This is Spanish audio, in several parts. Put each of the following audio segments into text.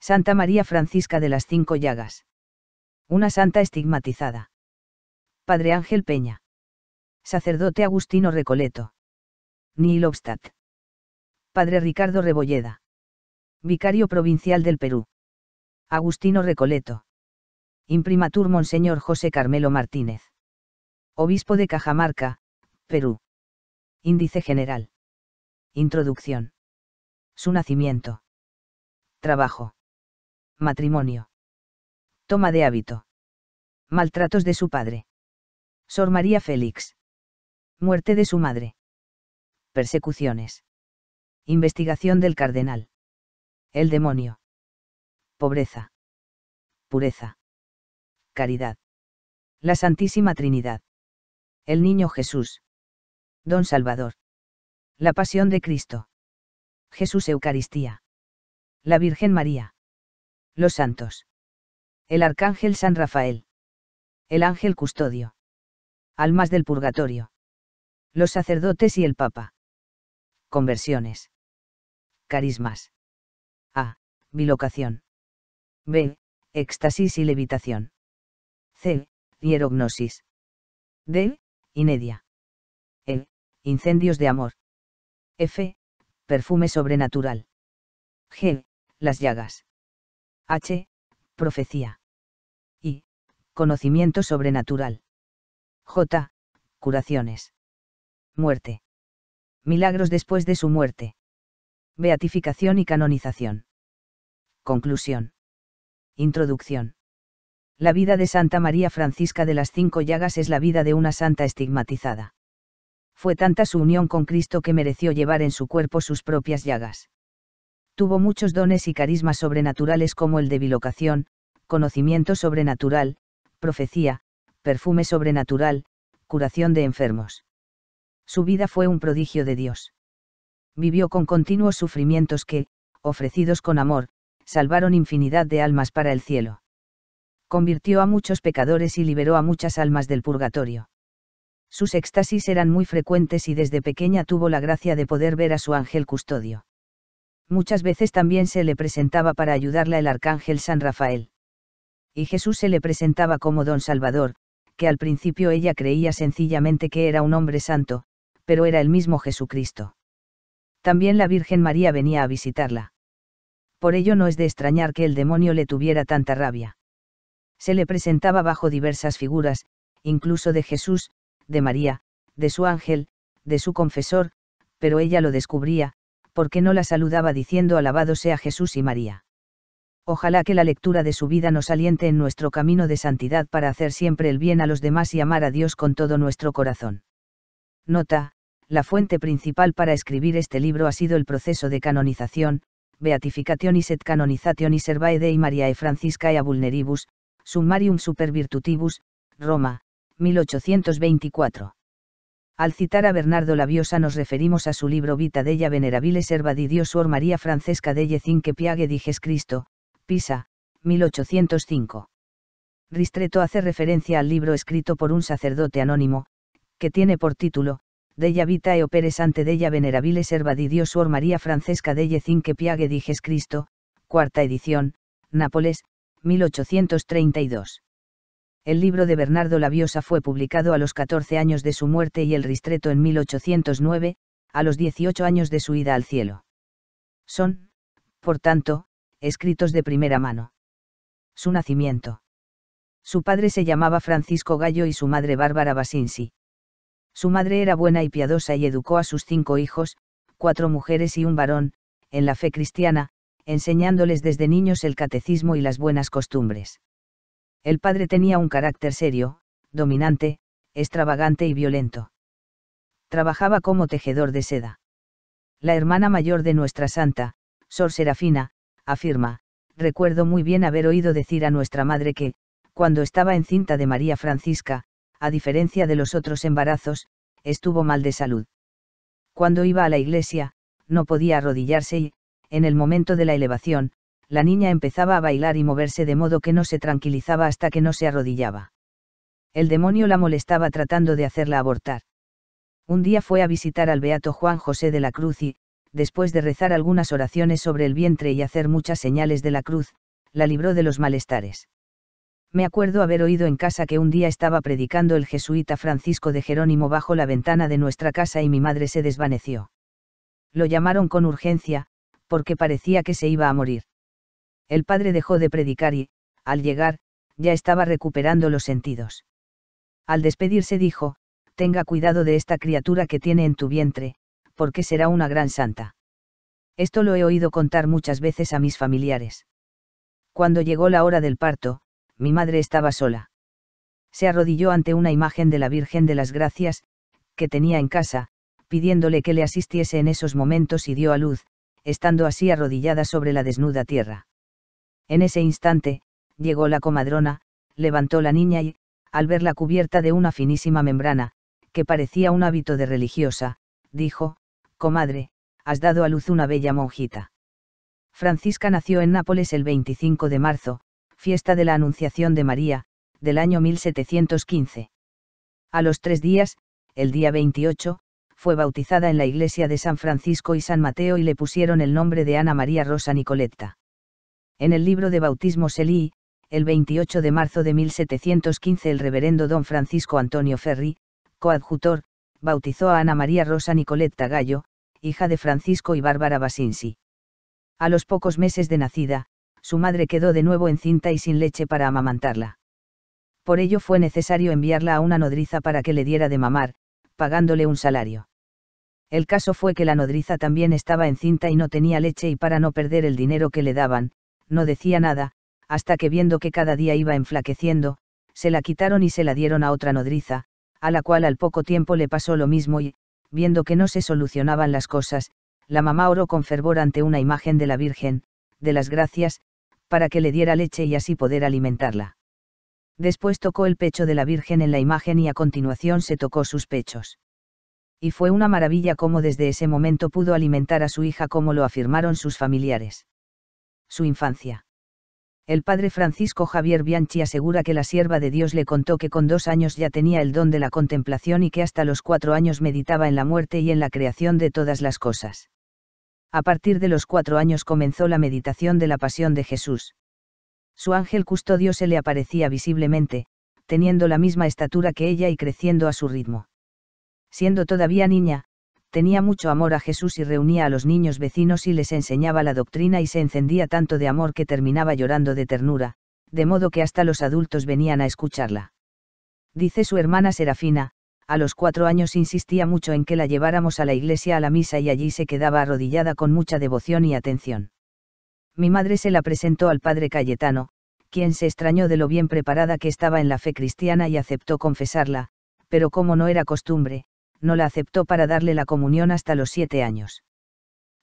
Santa María Francisca de las Cinco Llagas. Una santa estigmatizada. Padre Ángel Peña. Sacerdote Agustino Recoleto. Neil Obstadt. Padre Ricardo Rebolleda. Vicario Provincial del Perú. Agustino Recoleto. Imprimatur Monseñor José Carmelo Martínez. Obispo de Cajamarca, Perú. Índice General. Introducción. Su nacimiento. Trabajo matrimonio. Toma de hábito. Maltratos de su padre. Sor María Félix. Muerte de su madre. Persecuciones. Investigación del cardenal. El demonio. Pobreza. Pureza. Caridad. La Santísima Trinidad. El Niño Jesús. Don Salvador. La Pasión de Cristo. Jesús Eucaristía. La Virgen María. Los santos. El arcángel San Rafael. El ángel custodio. Almas del purgatorio. Los sacerdotes y el papa. Conversiones. Carismas. A. Bilocación. B. Éxtasis y levitación. C. Hierognosis. D. Inedia. E. Incendios de amor. F. Perfume sobrenatural. G. Las llagas. H. Profecía. I. Conocimiento sobrenatural. J. Curaciones. Muerte. Milagros después de su muerte. Beatificación y canonización. Conclusión. Introducción. La vida de Santa María Francisca de las Cinco Llagas es la vida de una santa estigmatizada. Fue tanta su unión con Cristo que mereció llevar en su cuerpo sus propias llagas tuvo muchos dones y carismas sobrenaturales como el de bilocación, conocimiento sobrenatural, profecía, perfume sobrenatural, curación de enfermos. Su vida fue un prodigio de Dios. Vivió con continuos sufrimientos que, ofrecidos con amor, salvaron infinidad de almas para el cielo. Convirtió a muchos pecadores y liberó a muchas almas del purgatorio. Sus éxtasis eran muy frecuentes y desde pequeña tuvo la gracia de poder ver a su ángel custodio. Muchas veces también se le presentaba para ayudarla el arcángel San Rafael. Y Jesús se le presentaba como don Salvador, que al principio ella creía sencillamente que era un hombre santo, pero era el mismo Jesucristo. También la Virgen María venía a visitarla. Por ello no es de extrañar que el demonio le tuviera tanta rabia. Se le presentaba bajo diversas figuras, incluso de Jesús, de María, de su ángel, de su confesor, pero ella lo descubría, porque no la saludaba diciendo alabado sea Jesús y María. Ojalá que la lectura de su vida nos aliente en nuestro camino de santidad para hacer siempre el bien a los demás y amar a Dios con todo nuestro corazón. Nota, la fuente principal para escribir este libro ha sido el proceso de canonización, Beatificationis et Canonizationis Servae Dei Mariae Franciscae Vulneribus, Summarium Super Virtutibus, Roma, 1824. Al citar a Bernardo Labiosa nos referimos a su libro Vita della venerabile serva di Dio Suor María Francesca delle Cinque Piague di Cristo, Pisa, 1805. Ristreto hace referencia al libro escrito por un sacerdote anónimo, que tiene por título, Della vita e opere sante della venerabile serva di Dio Suor María Francesca delle Cinque Piague di Cristo, cuarta edición, Nápoles, 1832. El libro de Bernardo Laviosa fue publicado a los 14 años de su muerte y El Ristreto en 1809, a los 18 años de su ida al cielo. Son, por tanto, escritos de primera mano. Su nacimiento. Su padre se llamaba Francisco Gallo y su madre Bárbara Basinsi. Su madre era buena y piadosa y educó a sus cinco hijos, cuatro mujeres y un varón, en la fe cristiana, enseñándoles desde niños el catecismo y las buenas costumbres. El padre tenía un carácter serio, dominante, extravagante y violento. Trabajaba como tejedor de seda. La hermana mayor de nuestra santa, Sor Serafina, afirma, recuerdo muy bien haber oído decir a nuestra madre que, cuando estaba encinta de María Francisca, a diferencia de los otros embarazos, estuvo mal de salud. Cuando iba a la iglesia, no podía arrodillarse y, en el momento de la elevación, la niña empezaba a bailar y moverse de modo que no se tranquilizaba hasta que no se arrodillaba. El demonio la molestaba tratando de hacerla abortar. Un día fue a visitar al beato Juan José de la Cruz y, después de rezar algunas oraciones sobre el vientre y hacer muchas señales de la cruz, la libró de los malestares. Me acuerdo haber oído en casa que un día estaba predicando el jesuita Francisco de Jerónimo bajo la ventana de nuestra casa y mi madre se desvaneció. Lo llamaron con urgencia, porque parecía que se iba a morir. El padre dejó de predicar y, al llegar, ya estaba recuperando los sentidos. Al despedirse dijo, tenga cuidado de esta criatura que tiene en tu vientre, porque será una gran santa. Esto lo he oído contar muchas veces a mis familiares. Cuando llegó la hora del parto, mi madre estaba sola. Se arrodilló ante una imagen de la Virgen de las Gracias, que tenía en casa, pidiéndole que le asistiese en esos momentos y dio a luz, estando así arrodillada sobre la desnuda tierra. En ese instante, llegó la comadrona, levantó la niña y, al verla cubierta de una finísima membrana, que parecía un hábito de religiosa, dijo, Comadre, has dado a luz una bella monjita. Francisca nació en Nápoles el 25 de marzo, fiesta de la Anunciación de María, del año 1715. A los tres días, el día 28, fue bautizada en la iglesia de San Francisco y San Mateo y le pusieron el nombre de Ana María Rosa Nicoletta. En el libro de bautismo Selí, el 28 de marzo de 1715 el reverendo don Francisco Antonio Ferri, coadjutor, bautizó a Ana María Rosa Nicoletta Gallo, hija de Francisco y Bárbara Basinsi. A los pocos meses de nacida, su madre quedó de nuevo encinta y sin leche para amamantarla. Por ello fue necesario enviarla a una nodriza para que le diera de mamar, pagándole un salario. El caso fue que la nodriza también estaba encinta y no tenía leche y para no perder el dinero que le daban, no decía nada, hasta que viendo que cada día iba enflaqueciendo, se la quitaron y se la dieron a otra nodriza, a la cual al poco tiempo le pasó lo mismo y, viendo que no se solucionaban las cosas, la mamá oró con fervor ante una imagen de la Virgen, de las gracias, para que le diera leche y así poder alimentarla. Después tocó el pecho de la Virgen en la imagen y a continuación se tocó sus pechos. Y fue una maravilla cómo desde ese momento pudo alimentar a su hija como lo afirmaron sus familiares su infancia. El padre Francisco Javier Bianchi asegura que la sierva de Dios le contó que con dos años ya tenía el don de la contemplación y que hasta los cuatro años meditaba en la muerte y en la creación de todas las cosas. A partir de los cuatro años comenzó la meditación de la pasión de Jesús. Su ángel custodio se le aparecía visiblemente, teniendo la misma estatura que ella y creciendo a su ritmo. Siendo todavía niña, tenía mucho amor a Jesús y reunía a los niños vecinos y les enseñaba la doctrina y se encendía tanto de amor que terminaba llorando de ternura, de modo que hasta los adultos venían a escucharla. Dice su hermana Serafina, a los cuatro años insistía mucho en que la lleváramos a la iglesia a la misa y allí se quedaba arrodillada con mucha devoción y atención. Mi madre se la presentó al padre Cayetano, quien se extrañó de lo bien preparada que estaba en la fe cristiana y aceptó confesarla, pero como no era costumbre, no la aceptó para darle la comunión hasta los siete años.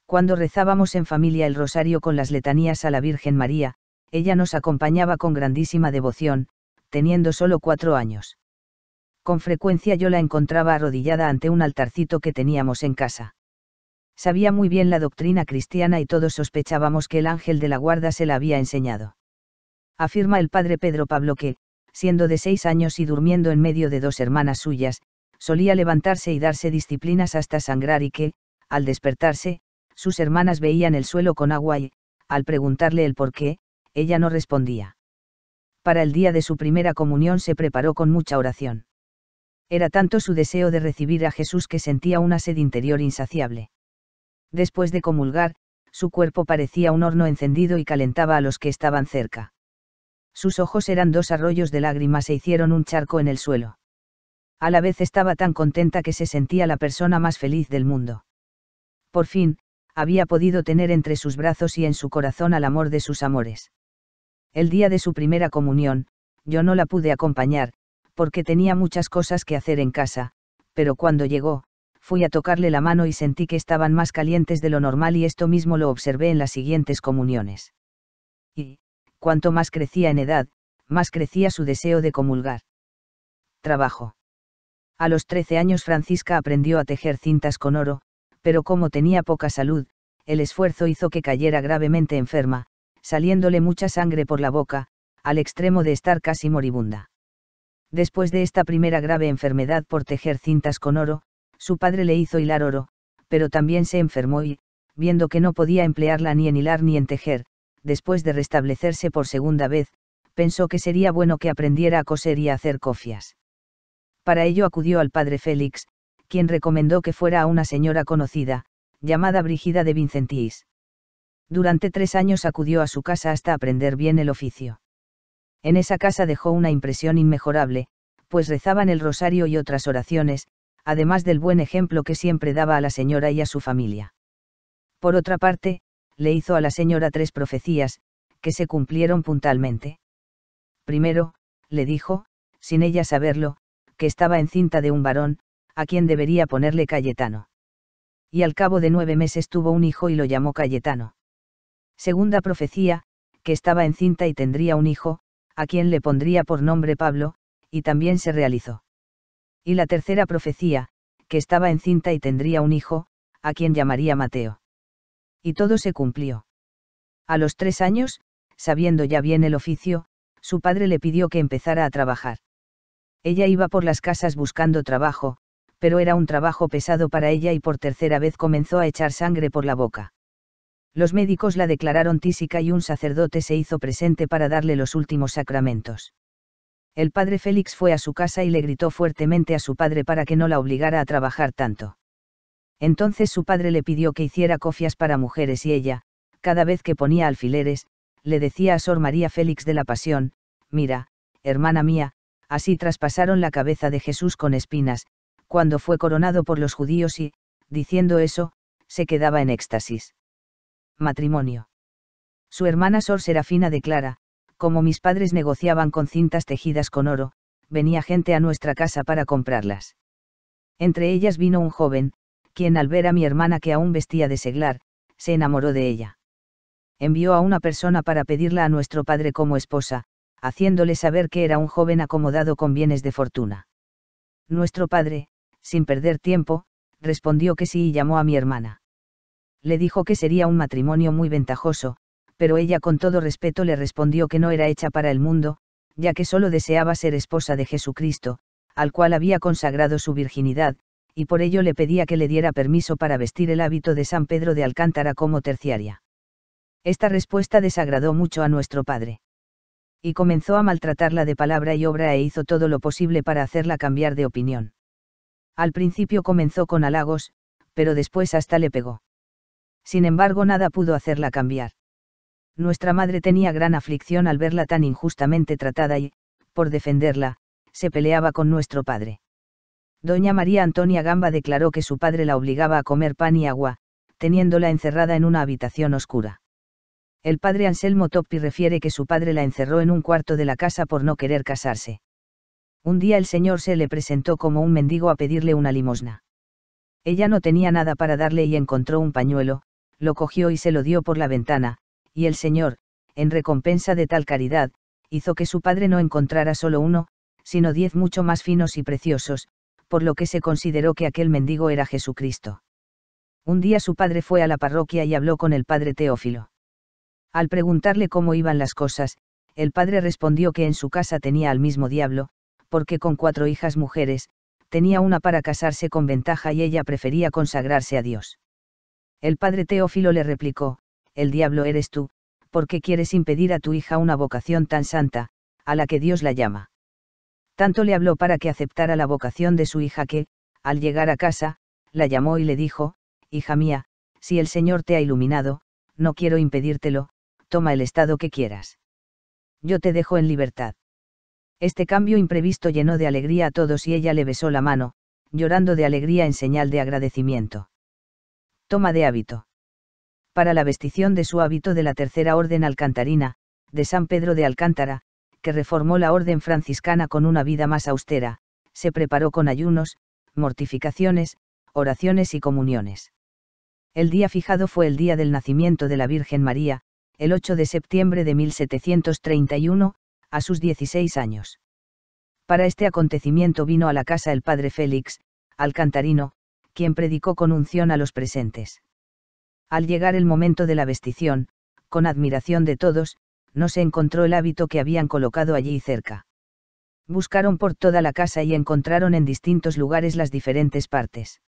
Cuando rezábamos en familia el rosario con las letanías a la Virgen María, ella nos acompañaba con grandísima devoción, teniendo solo cuatro años. Con frecuencia yo la encontraba arrodillada ante un altarcito que teníamos en casa. Sabía muy bien la doctrina cristiana y todos sospechábamos que el ángel de la guarda se la había enseñado. Afirma el padre Pedro Pablo que, siendo de seis años y durmiendo en medio de dos hermanas suyas, solía levantarse y darse disciplinas hasta sangrar y que, al despertarse, sus hermanas veían el suelo con agua y, al preguntarle el por qué, ella no respondía. Para el día de su primera comunión se preparó con mucha oración. Era tanto su deseo de recibir a Jesús que sentía una sed interior insaciable. Después de comulgar, su cuerpo parecía un horno encendido y calentaba a los que estaban cerca. Sus ojos eran dos arroyos de lágrimas e hicieron un charco en el suelo a la vez estaba tan contenta que se sentía la persona más feliz del mundo. Por fin, había podido tener entre sus brazos y en su corazón al amor de sus amores. El día de su primera comunión, yo no la pude acompañar, porque tenía muchas cosas que hacer en casa, pero cuando llegó, fui a tocarle la mano y sentí que estaban más calientes de lo normal y esto mismo lo observé en las siguientes comuniones. Y, cuanto más crecía en edad, más crecía su deseo de comulgar. Trabajo. A los 13 años Francisca aprendió a tejer cintas con oro, pero como tenía poca salud, el esfuerzo hizo que cayera gravemente enferma, saliéndole mucha sangre por la boca, al extremo de estar casi moribunda. Después de esta primera grave enfermedad por tejer cintas con oro, su padre le hizo hilar oro, pero también se enfermó y, viendo que no podía emplearla ni en hilar ni en tejer, después de restablecerse por segunda vez, pensó que sería bueno que aprendiera a coser y a hacer cofias. Para ello acudió al padre Félix, quien recomendó que fuera a una señora conocida, llamada Brigida de Vincentís. Durante tres años acudió a su casa hasta aprender bien el oficio. En esa casa dejó una impresión inmejorable, pues rezaban el rosario y otras oraciones, además del buen ejemplo que siempre daba a la señora y a su familia. Por otra parte, le hizo a la señora tres profecías, que se cumplieron puntualmente. Primero, le dijo, sin ella saberlo, que estaba encinta de un varón, a quien debería ponerle Cayetano. Y al cabo de nueve meses tuvo un hijo y lo llamó Cayetano. Segunda profecía, que estaba encinta y tendría un hijo, a quien le pondría por nombre Pablo, y también se realizó. Y la tercera profecía, que estaba encinta y tendría un hijo, a quien llamaría Mateo. Y todo se cumplió. A los tres años, sabiendo ya bien el oficio, su padre le pidió que empezara a trabajar. Ella iba por las casas buscando trabajo, pero era un trabajo pesado para ella y por tercera vez comenzó a echar sangre por la boca. Los médicos la declararon tísica y un sacerdote se hizo presente para darle los últimos sacramentos. El padre Félix fue a su casa y le gritó fuertemente a su padre para que no la obligara a trabajar tanto. Entonces su padre le pidió que hiciera cofias para mujeres y ella, cada vez que ponía alfileres, le decía a Sor María Félix de la Pasión, mira, hermana mía, así traspasaron la cabeza de Jesús con espinas, cuando fue coronado por los judíos y, diciendo eso, se quedaba en éxtasis. Matrimonio. Su hermana Sor Serafina declara, como mis padres negociaban con cintas tejidas con oro, venía gente a nuestra casa para comprarlas. Entre ellas vino un joven, quien al ver a mi hermana que aún vestía de seglar, se enamoró de ella. Envió a una persona para pedirla a nuestro padre como esposa, haciéndole saber que era un joven acomodado con bienes de fortuna. Nuestro padre, sin perder tiempo, respondió que sí y llamó a mi hermana. Le dijo que sería un matrimonio muy ventajoso, pero ella con todo respeto le respondió que no era hecha para el mundo, ya que solo deseaba ser esposa de Jesucristo, al cual había consagrado su virginidad, y por ello le pedía que le diera permiso para vestir el hábito de San Pedro de Alcántara como terciaria. Esta respuesta desagradó mucho a nuestro padre y comenzó a maltratarla de palabra y obra e hizo todo lo posible para hacerla cambiar de opinión. Al principio comenzó con halagos, pero después hasta le pegó. Sin embargo, nada pudo hacerla cambiar. Nuestra madre tenía gran aflicción al verla tan injustamente tratada y, por defenderla, se peleaba con nuestro padre. Doña María Antonia Gamba declaró que su padre la obligaba a comer pan y agua, teniéndola encerrada en una habitación oscura. El padre Anselmo Toppi refiere que su padre la encerró en un cuarto de la casa por no querer casarse. Un día el señor se le presentó como un mendigo a pedirle una limosna. Ella no tenía nada para darle y encontró un pañuelo, lo cogió y se lo dio por la ventana, y el señor, en recompensa de tal caridad, hizo que su padre no encontrara solo uno, sino diez mucho más finos y preciosos, por lo que se consideró que aquel mendigo era Jesucristo. Un día su padre fue a la parroquia y habló con el padre Teófilo. Al preguntarle cómo iban las cosas, el padre respondió que en su casa tenía al mismo diablo, porque con cuatro hijas mujeres, tenía una para casarse con ventaja y ella prefería consagrarse a Dios. El padre Teófilo le replicó, El diablo eres tú, porque quieres impedir a tu hija una vocación tan santa, a la que Dios la llama. Tanto le habló para que aceptara la vocación de su hija que, al llegar a casa, la llamó y le dijo, Hija mía, si el Señor te ha iluminado, no quiero impedírtelo, toma el estado que quieras. Yo te dejo en libertad. Este cambio imprevisto llenó de alegría a todos y ella le besó la mano, llorando de alegría en señal de agradecimiento. Toma de hábito. Para la vestición de su hábito de la Tercera Orden Alcantarina, de San Pedro de Alcántara, que reformó la Orden franciscana con una vida más austera, se preparó con ayunos, mortificaciones, oraciones y comuniones. El día fijado fue el día del nacimiento de la Virgen María, el 8 de septiembre de 1731, a sus 16 años. Para este acontecimiento vino a la casa el padre Félix, alcantarino, quien predicó con unción a los presentes. Al llegar el momento de la vestición, con admiración de todos, no se encontró el hábito que habían colocado allí cerca. Buscaron por toda la casa y encontraron en distintos lugares las diferentes partes.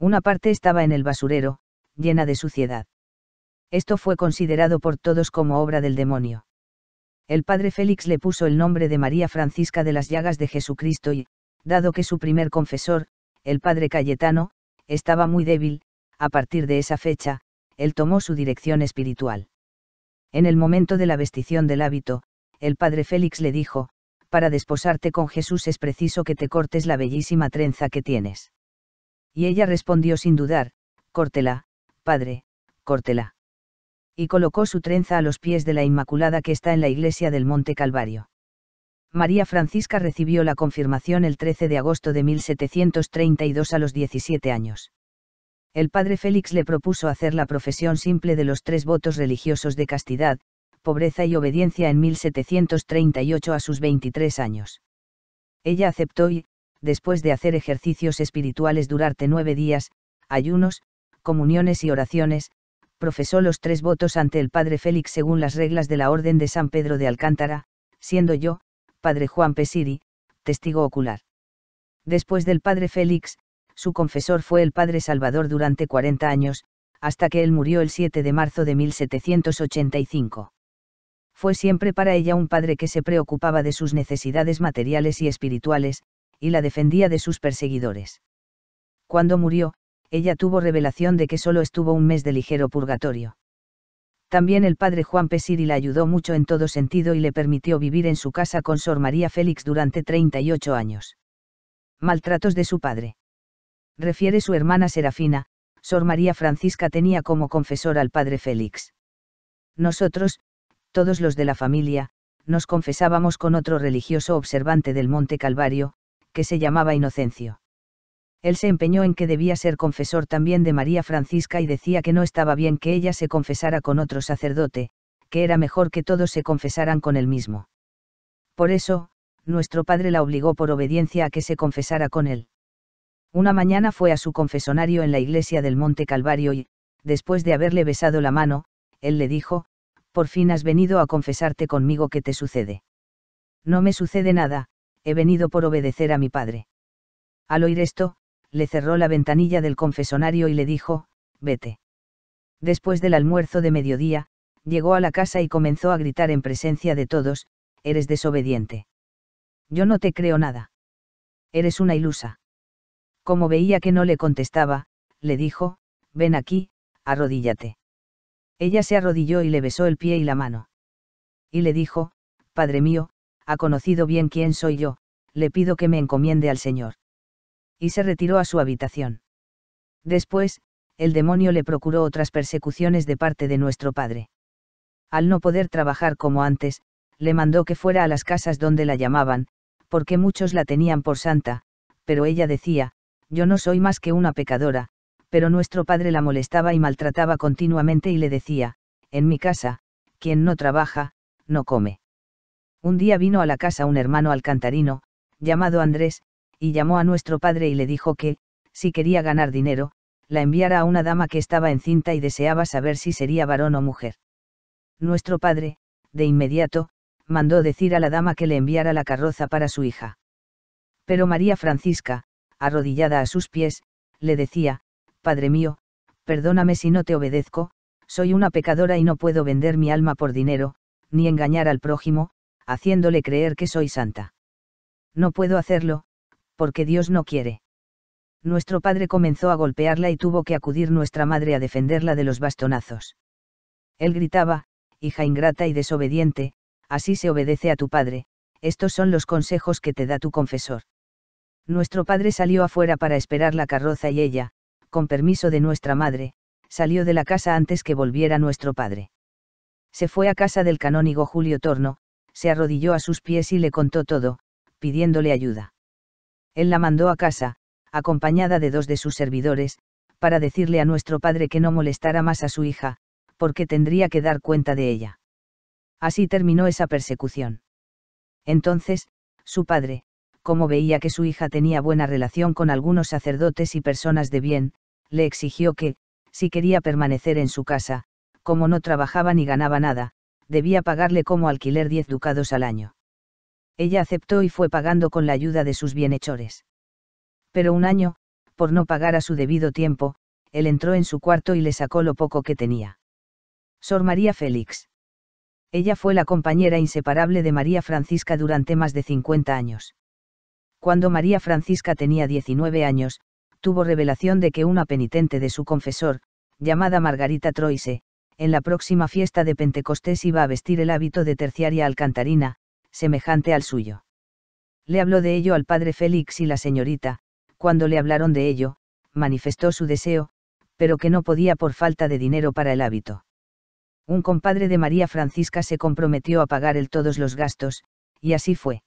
Una parte estaba en el basurero, llena de suciedad. Esto fue considerado por todos como obra del demonio. El padre Félix le puso el nombre de María Francisca de las Llagas de Jesucristo y, dado que su primer confesor, el padre Cayetano, estaba muy débil, a partir de esa fecha, él tomó su dirección espiritual. En el momento de la vestición del hábito, el padre Félix le dijo, para desposarte con Jesús es preciso que te cortes la bellísima trenza que tienes. Y ella respondió sin dudar, córtela, padre, córtela y colocó su trenza a los pies de la Inmaculada que está en la iglesia del Monte Calvario. María Francisca recibió la confirmación el 13 de agosto de 1732 a los 17 años. El padre Félix le propuso hacer la profesión simple de los tres votos religiosos de castidad, pobreza y obediencia en 1738 a sus 23 años. Ella aceptó y, después de hacer ejercicios espirituales durante nueve días, ayunos, comuniones y oraciones, profesó los tres votos ante el padre Félix según las reglas de la Orden de San Pedro de Alcántara, siendo yo, padre Juan Pesiri, testigo ocular. Después del padre Félix, su confesor fue el padre Salvador durante 40 años, hasta que él murió el 7 de marzo de 1785. Fue siempre para ella un padre que se preocupaba de sus necesidades materiales y espirituales, y la defendía de sus perseguidores. Cuando murió, ella tuvo revelación de que solo estuvo un mes de ligero purgatorio. También el padre Juan Pesiri la ayudó mucho en todo sentido y le permitió vivir en su casa con Sor María Félix durante 38 años. Maltratos de su padre. Refiere su hermana Serafina, Sor María Francisca tenía como confesor al padre Félix. Nosotros, todos los de la familia, nos confesábamos con otro religioso observante del Monte Calvario, que se llamaba Inocencio él se empeñó en que debía ser confesor también de María Francisca y decía que no estaba bien que ella se confesara con otro sacerdote, que era mejor que todos se confesaran con él mismo. Por eso, nuestro padre la obligó por obediencia a que se confesara con él. Una mañana fue a su confesonario en la iglesia del Monte Calvario y, después de haberle besado la mano, él le dijo, por fin has venido a confesarte conmigo que te sucede. No me sucede nada, he venido por obedecer a mi padre. Al oír esto, le cerró la ventanilla del confesonario y le dijo, vete. Después del almuerzo de mediodía, llegó a la casa y comenzó a gritar en presencia de todos, eres desobediente. Yo no te creo nada. Eres una ilusa. Como veía que no le contestaba, le dijo, ven aquí, arrodíllate. Ella se arrodilló y le besó el pie y la mano. Y le dijo, Padre mío, ha conocido bien quién soy yo, le pido que me encomiende al Señor y se retiró a su habitación. Después, el demonio le procuró otras persecuciones de parte de nuestro padre. Al no poder trabajar como antes, le mandó que fuera a las casas donde la llamaban, porque muchos la tenían por santa, pero ella decía, yo no soy más que una pecadora, pero nuestro padre la molestaba y maltrataba continuamente y le decía, en mi casa, quien no trabaja, no come. Un día vino a la casa un hermano alcantarino, llamado Andrés, y llamó a nuestro padre y le dijo que, si quería ganar dinero, la enviara a una dama que estaba encinta y deseaba saber si sería varón o mujer. Nuestro padre, de inmediato, mandó decir a la dama que le enviara la carroza para su hija. Pero María Francisca, arrodillada a sus pies, le decía, Padre mío, perdóname si no te obedezco, soy una pecadora y no puedo vender mi alma por dinero, ni engañar al prójimo, haciéndole creer que soy santa. No puedo hacerlo, porque Dios no quiere. Nuestro padre comenzó a golpearla y tuvo que acudir nuestra madre a defenderla de los bastonazos. Él gritaba, hija ingrata y desobediente, así se obedece a tu padre, estos son los consejos que te da tu confesor. Nuestro padre salió afuera para esperar la carroza y ella, con permiso de nuestra madre, salió de la casa antes que volviera nuestro padre. Se fue a casa del canónigo Julio Torno, se arrodilló a sus pies y le contó todo, pidiéndole ayuda. Él la mandó a casa, acompañada de dos de sus servidores, para decirle a nuestro padre que no molestara más a su hija, porque tendría que dar cuenta de ella. Así terminó esa persecución. Entonces, su padre, como veía que su hija tenía buena relación con algunos sacerdotes y personas de bien, le exigió que, si quería permanecer en su casa, como no trabajaba ni ganaba nada, debía pagarle como alquiler diez ducados al año. Ella aceptó y fue pagando con la ayuda de sus bienhechores. Pero un año, por no pagar a su debido tiempo, él entró en su cuarto y le sacó lo poco que tenía. Sor María Félix. Ella fue la compañera inseparable de María Francisca durante más de 50 años. Cuando María Francisca tenía 19 años, tuvo revelación de que una penitente de su confesor, llamada Margarita Troise, en la próxima fiesta de Pentecostés iba a vestir el hábito de terciaria alcantarina, semejante al suyo. Le habló de ello al padre Félix y la señorita, cuando le hablaron de ello, manifestó su deseo, pero que no podía por falta de dinero para el hábito. Un compadre de María Francisca se comprometió a pagar él todos los gastos, y así fue.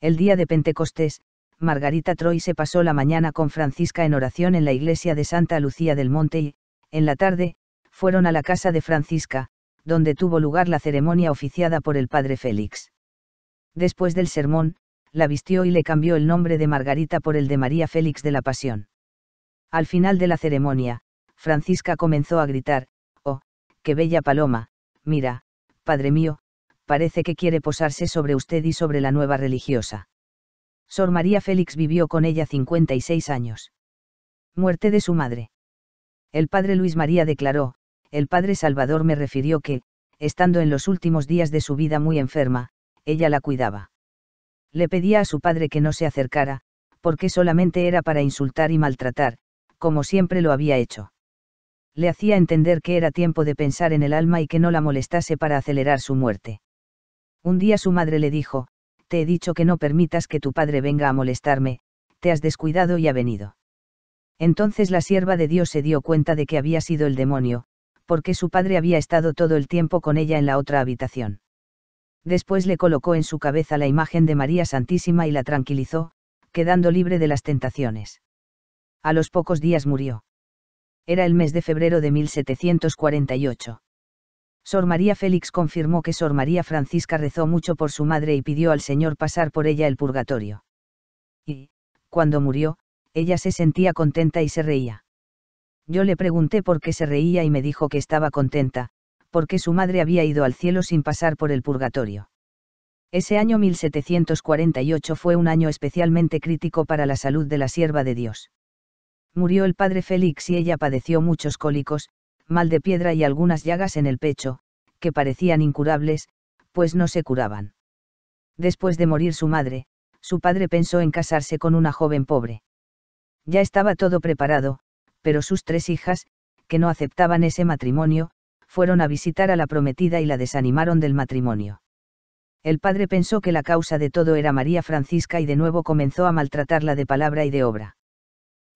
El día de Pentecostés, Margarita Troy se pasó la mañana con Francisca en oración en la iglesia de Santa Lucía del Monte y, en la tarde, fueron a la casa de Francisca, donde tuvo lugar la ceremonia oficiada por el padre Félix. Después del sermón, la vistió y le cambió el nombre de Margarita por el de María Félix de la Pasión. Al final de la ceremonia, Francisca comenzó a gritar, ¡Oh, qué bella paloma! Mira, padre mío, parece que quiere posarse sobre usted y sobre la nueva religiosa. Sor María Félix vivió con ella 56 años. Muerte de su madre. El padre Luis María declaró, el padre Salvador me refirió que, estando en los últimos días de su vida muy enferma, ella la cuidaba. Le pedía a su padre que no se acercara, porque solamente era para insultar y maltratar, como siempre lo había hecho. Le hacía entender que era tiempo de pensar en el alma y que no la molestase para acelerar su muerte. Un día su madre le dijo, te he dicho que no permitas que tu padre venga a molestarme, te has descuidado y ha venido. Entonces la sierva de Dios se dio cuenta de que había sido el demonio, porque su padre había estado todo el tiempo con ella en la otra habitación después le colocó en su cabeza la imagen de María Santísima y la tranquilizó, quedando libre de las tentaciones. A los pocos días murió. Era el mes de febrero de 1748. Sor María Félix confirmó que Sor María Francisca rezó mucho por su madre y pidió al Señor pasar por ella el purgatorio. Y, cuando murió, ella se sentía contenta y se reía. Yo le pregunté por qué se reía y me dijo que estaba contenta, porque su madre había ido al cielo sin pasar por el purgatorio. Ese año 1748 fue un año especialmente crítico para la salud de la sierva de Dios. Murió el padre Félix y ella padeció muchos cólicos, mal de piedra y algunas llagas en el pecho, que parecían incurables, pues no se curaban. Después de morir su madre, su padre pensó en casarse con una joven pobre. Ya estaba todo preparado, pero sus tres hijas, que no aceptaban ese matrimonio, fueron a visitar a la prometida y la desanimaron del matrimonio. El padre pensó que la causa de todo era María Francisca y de nuevo comenzó a maltratarla de palabra y de obra.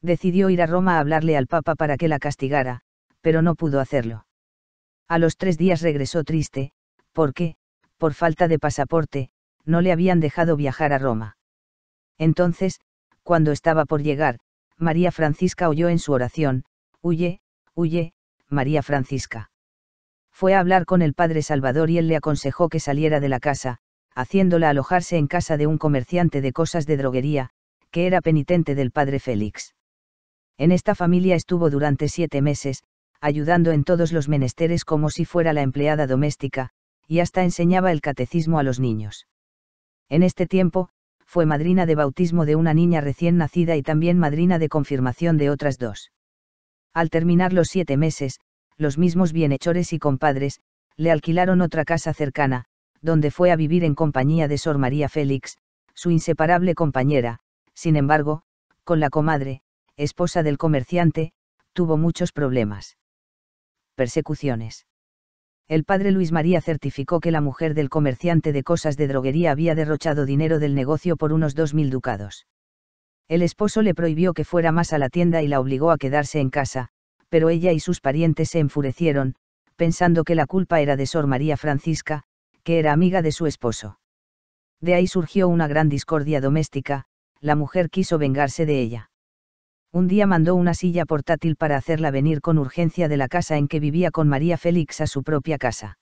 Decidió ir a Roma a hablarle al Papa para que la castigara, pero no pudo hacerlo. A los tres días regresó triste, porque, por falta de pasaporte, no le habían dejado viajar a Roma. Entonces, cuando estaba por llegar, María Francisca oyó en su oración, Huye, huye, María Francisca fue a hablar con el padre Salvador y él le aconsejó que saliera de la casa, haciéndola alojarse en casa de un comerciante de cosas de droguería, que era penitente del padre Félix. En esta familia estuvo durante siete meses, ayudando en todos los menesteres como si fuera la empleada doméstica, y hasta enseñaba el catecismo a los niños. En este tiempo, fue madrina de bautismo de una niña recién nacida y también madrina de confirmación de otras dos. Al terminar los siete meses, los mismos bienhechores y compadres, le alquilaron otra casa cercana, donde fue a vivir en compañía de Sor María Félix, su inseparable compañera, sin embargo, con la comadre, esposa del comerciante, tuvo muchos problemas. Persecuciones. El padre Luis María certificó que la mujer del comerciante de cosas de droguería había derrochado dinero del negocio por unos dos mil ducados. El esposo le prohibió que fuera más a la tienda y la obligó a quedarse en casa, pero ella y sus parientes se enfurecieron, pensando que la culpa era de Sor María Francisca, que era amiga de su esposo. De ahí surgió una gran discordia doméstica, la mujer quiso vengarse de ella. Un día mandó una silla portátil para hacerla venir con urgencia de la casa en que vivía con María Félix a su propia casa.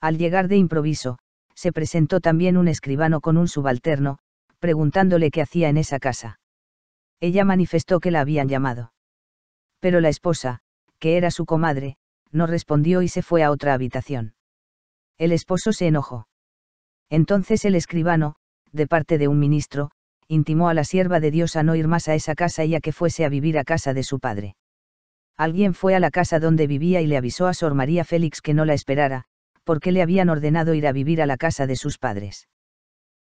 Al llegar de improviso, se presentó también un escribano con un subalterno, preguntándole qué hacía en esa casa. Ella manifestó que la habían llamado pero la esposa, que era su comadre, no respondió y se fue a otra habitación. El esposo se enojó. Entonces el escribano, de parte de un ministro, intimó a la sierva de Dios a no ir más a esa casa y a que fuese a vivir a casa de su padre. Alguien fue a la casa donde vivía y le avisó a Sor María Félix que no la esperara, porque le habían ordenado ir a vivir a la casa de sus padres.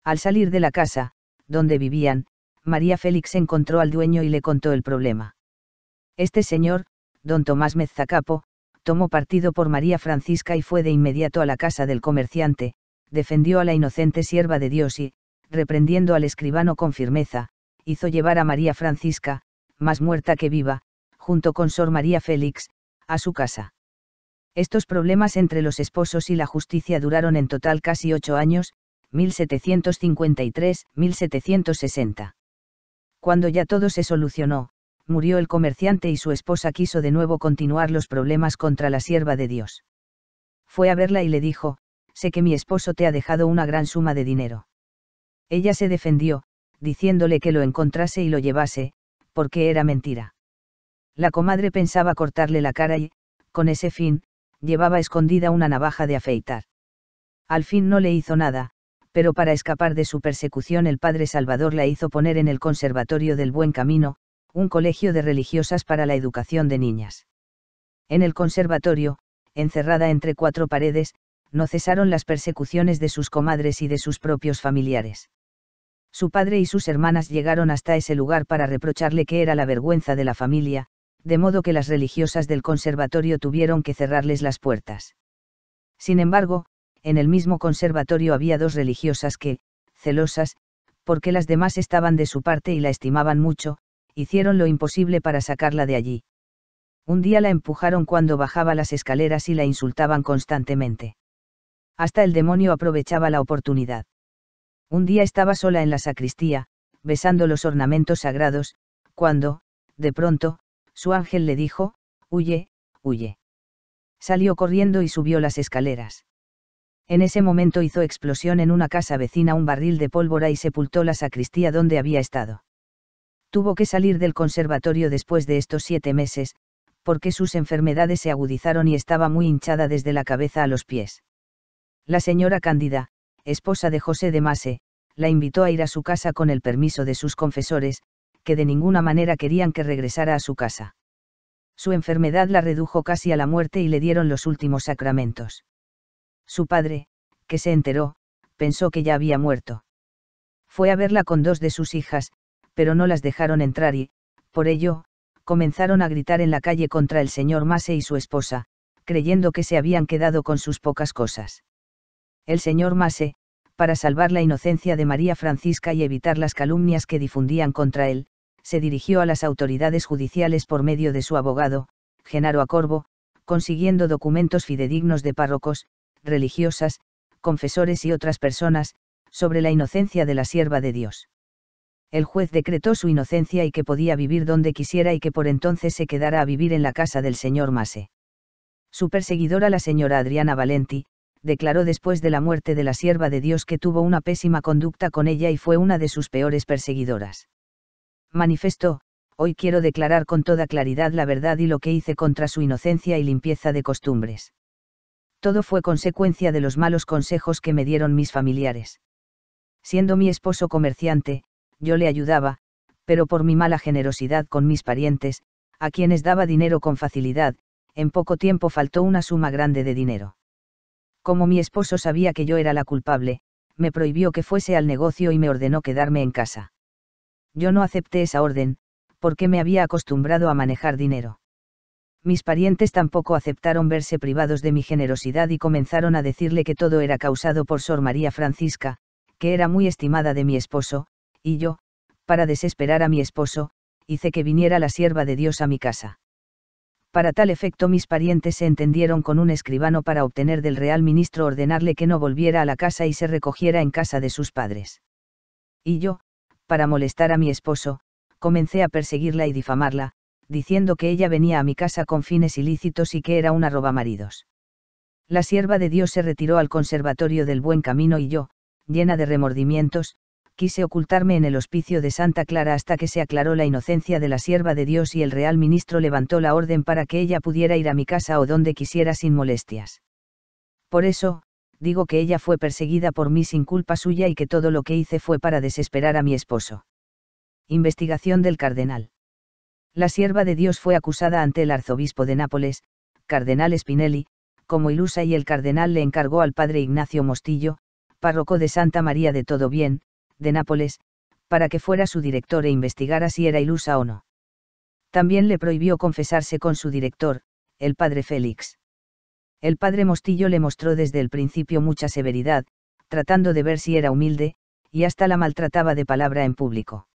Al salir de la casa, donde vivían, María Félix encontró al dueño y le contó el problema. Este señor, don Tomás Mezzacapo, tomó partido por María Francisca y fue de inmediato a la casa del comerciante, defendió a la inocente sierva de Dios y, reprendiendo al escribano con firmeza, hizo llevar a María Francisca, más muerta que viva, junto con Sor María Félix, a su casa. Estos problemas entre los esposos y la justicia duraron en total casi ocho años, 1753-1760. Cuando ya todo se solucionó, murió el comerciante y su esposa quiso de nuevo continuar los problemas contra la sierva de Dios. Fue a verla y le dijo, sé que mi esposo te ha dejado una gran suma de dinero. Ella se defendió, diciéndole que lo encontrase y lo llevase, porque era mentira. La comadre pensaba cortarle la cara y, con ese fin, llevaba escondida una navaja de afeitar. Al fin no le hizo nada, pero para escapar de su persecución el padre Salvador la hizo poner en el Conservatorio del Buen Camino, un colegio de religiosas para la educación de niñas. En el conservatorio, encerrada entre cuatro paredes, no cesaron las persecuciones de sus comadres y de sus propios familiares. Su padre y sus hermanas llegaron hasta ese lugar para reprocharle que era la vergüenza de la familia, de modo que las religiosas del conservatorio tuvieron que cerrarles las puertas. Sin embargo, en el mismo conservatorio había dos religiosas que, celosas, porque las demás estaban de su parte y la estimaban mucho, hicieron lo imposible para sacarla de allí. Un día la empujaron cuando bajaba las escaleras y la insultaban constantemente. Hasta el demonio aprovechaba la oportunidad. Un día estaba sola en la sacristía, besando los ornamentos sagrados, cuando, de pronto, su ángel le dijo, Huye, huye. Salió corriendo y subió las escaleras. En ese momento hizo explosión en una casa vecina un barril de pólvora y sepultó la sacristía donde había estado. Tuvo que salir del conservatorio después de estos siete meses, porque sus enfermedades se agudizaron y estaba muy hinchada desde la cabeza a los pies. La señora Cándida, esposa de José de Mase, la invitó a ir a su casa con el permiso de sus confesores, que de ninguna manera querían que regresara a su casa. Su enfermedad la redujo casi a la muerte y le dieron los últimos sacramentos. Su padre, que se enteró, pensó que ya había muerto. Fue a verla con dos de sus hijas, pero no las dejaron entrar y, por ello, comenzaron a gritar en la calle contra el señor Mase y su esposa, creyendo que se habían quedado con sus pocas cosas. El señor Mase, para salvar la inocencia de María Francisca y evitar las calumnias que difundían contra él, se dirigió a las autoridades judiciales por medio de su abogado, Genaro Acorbo, consiguiendo documentos fidedignos de párrocos, religiosas, confesores y otras personas, sobre la inocencia de la sierva de Dios el juez decretó su inocencia y que podía vivir donde quisiera y que por entonces se quedara a vivir en la casa del señor Mase. Su perseguidora, la señora Adriana Valenti, declaró después de la muerte de la sierva de Dios que tuvo una pésima conducta con ella y fue una de sus peores perseguidoras. Manifestó, hoy quiero declarar con toda claridad la verdad y lo que hice contra su inocencia y limpieza de costumbres. Todo fue consecuencia de los malos consejos que me dieron mis familiares. Siendo mi esposo comerciante, yo le ayudaba, pero por mi mala generosidad con mis parientes, a quienes daba dinero con facilidad, en poco tiempo faltó una suma grande de dinero. Como mi esposo sabía que yo era la culpable, me prohibió que fuese al negocio y me ordenó quedarme en casa. Yo no acepté esa orden, porque me había acostumbrado a manejar dinero. Mis parientes tampoco aceptaron verse privados de mi generosidad y comenzaron a decirle que todo era causado por Sor María Francisca, que era muy estimada de mi esposo, y yo, para desesperar a mi esposo, hice que viniera la sierva de Dios a mi casa. Para tal efecto mis parientes se entendieron con un escribano para obtener del real ministro ordenarle que no volviera a la casa y se recogiera en casa de sus padres. Y yo, para molestar a mi esposo, comencé a perseguirla y difamarla, diciendo que ella venía a mi casa con fines ilícitos y que era una maridos La sierva de Dios se retiró al conservatorio del buen camino y yo, llena de remordimientos, quise ocultarme en el hospicio de Santa Clara hasta que se aclaró la inocencia de la sierva de Dios y el real ministro levantó la orden para que ella pudiera ir a mi casa o donde quisiera sin molestias. Por eso, digo que ella fue perseguida por mí sin culpa suya y que todo lo que hice fue para desesperar a mi esposo. Investigación del cardenal. La sierva de Dios fue acusada ante el arzobispo de Nápoles, cardenal Spinelli, como ilusa y el cardenal le encargó al padre Ignacio Mostillo, párroco de Santa María de Todo Bien, de Nápoles, para que fuera su director e investigara si era ilusa o no. También le prohibió confesarse con su director, el padre Félix. El padre Mostillo le mostró desde el principio mucha severidad, tratando de ver si era humilde, y hasta la maltrataba de palabra en público.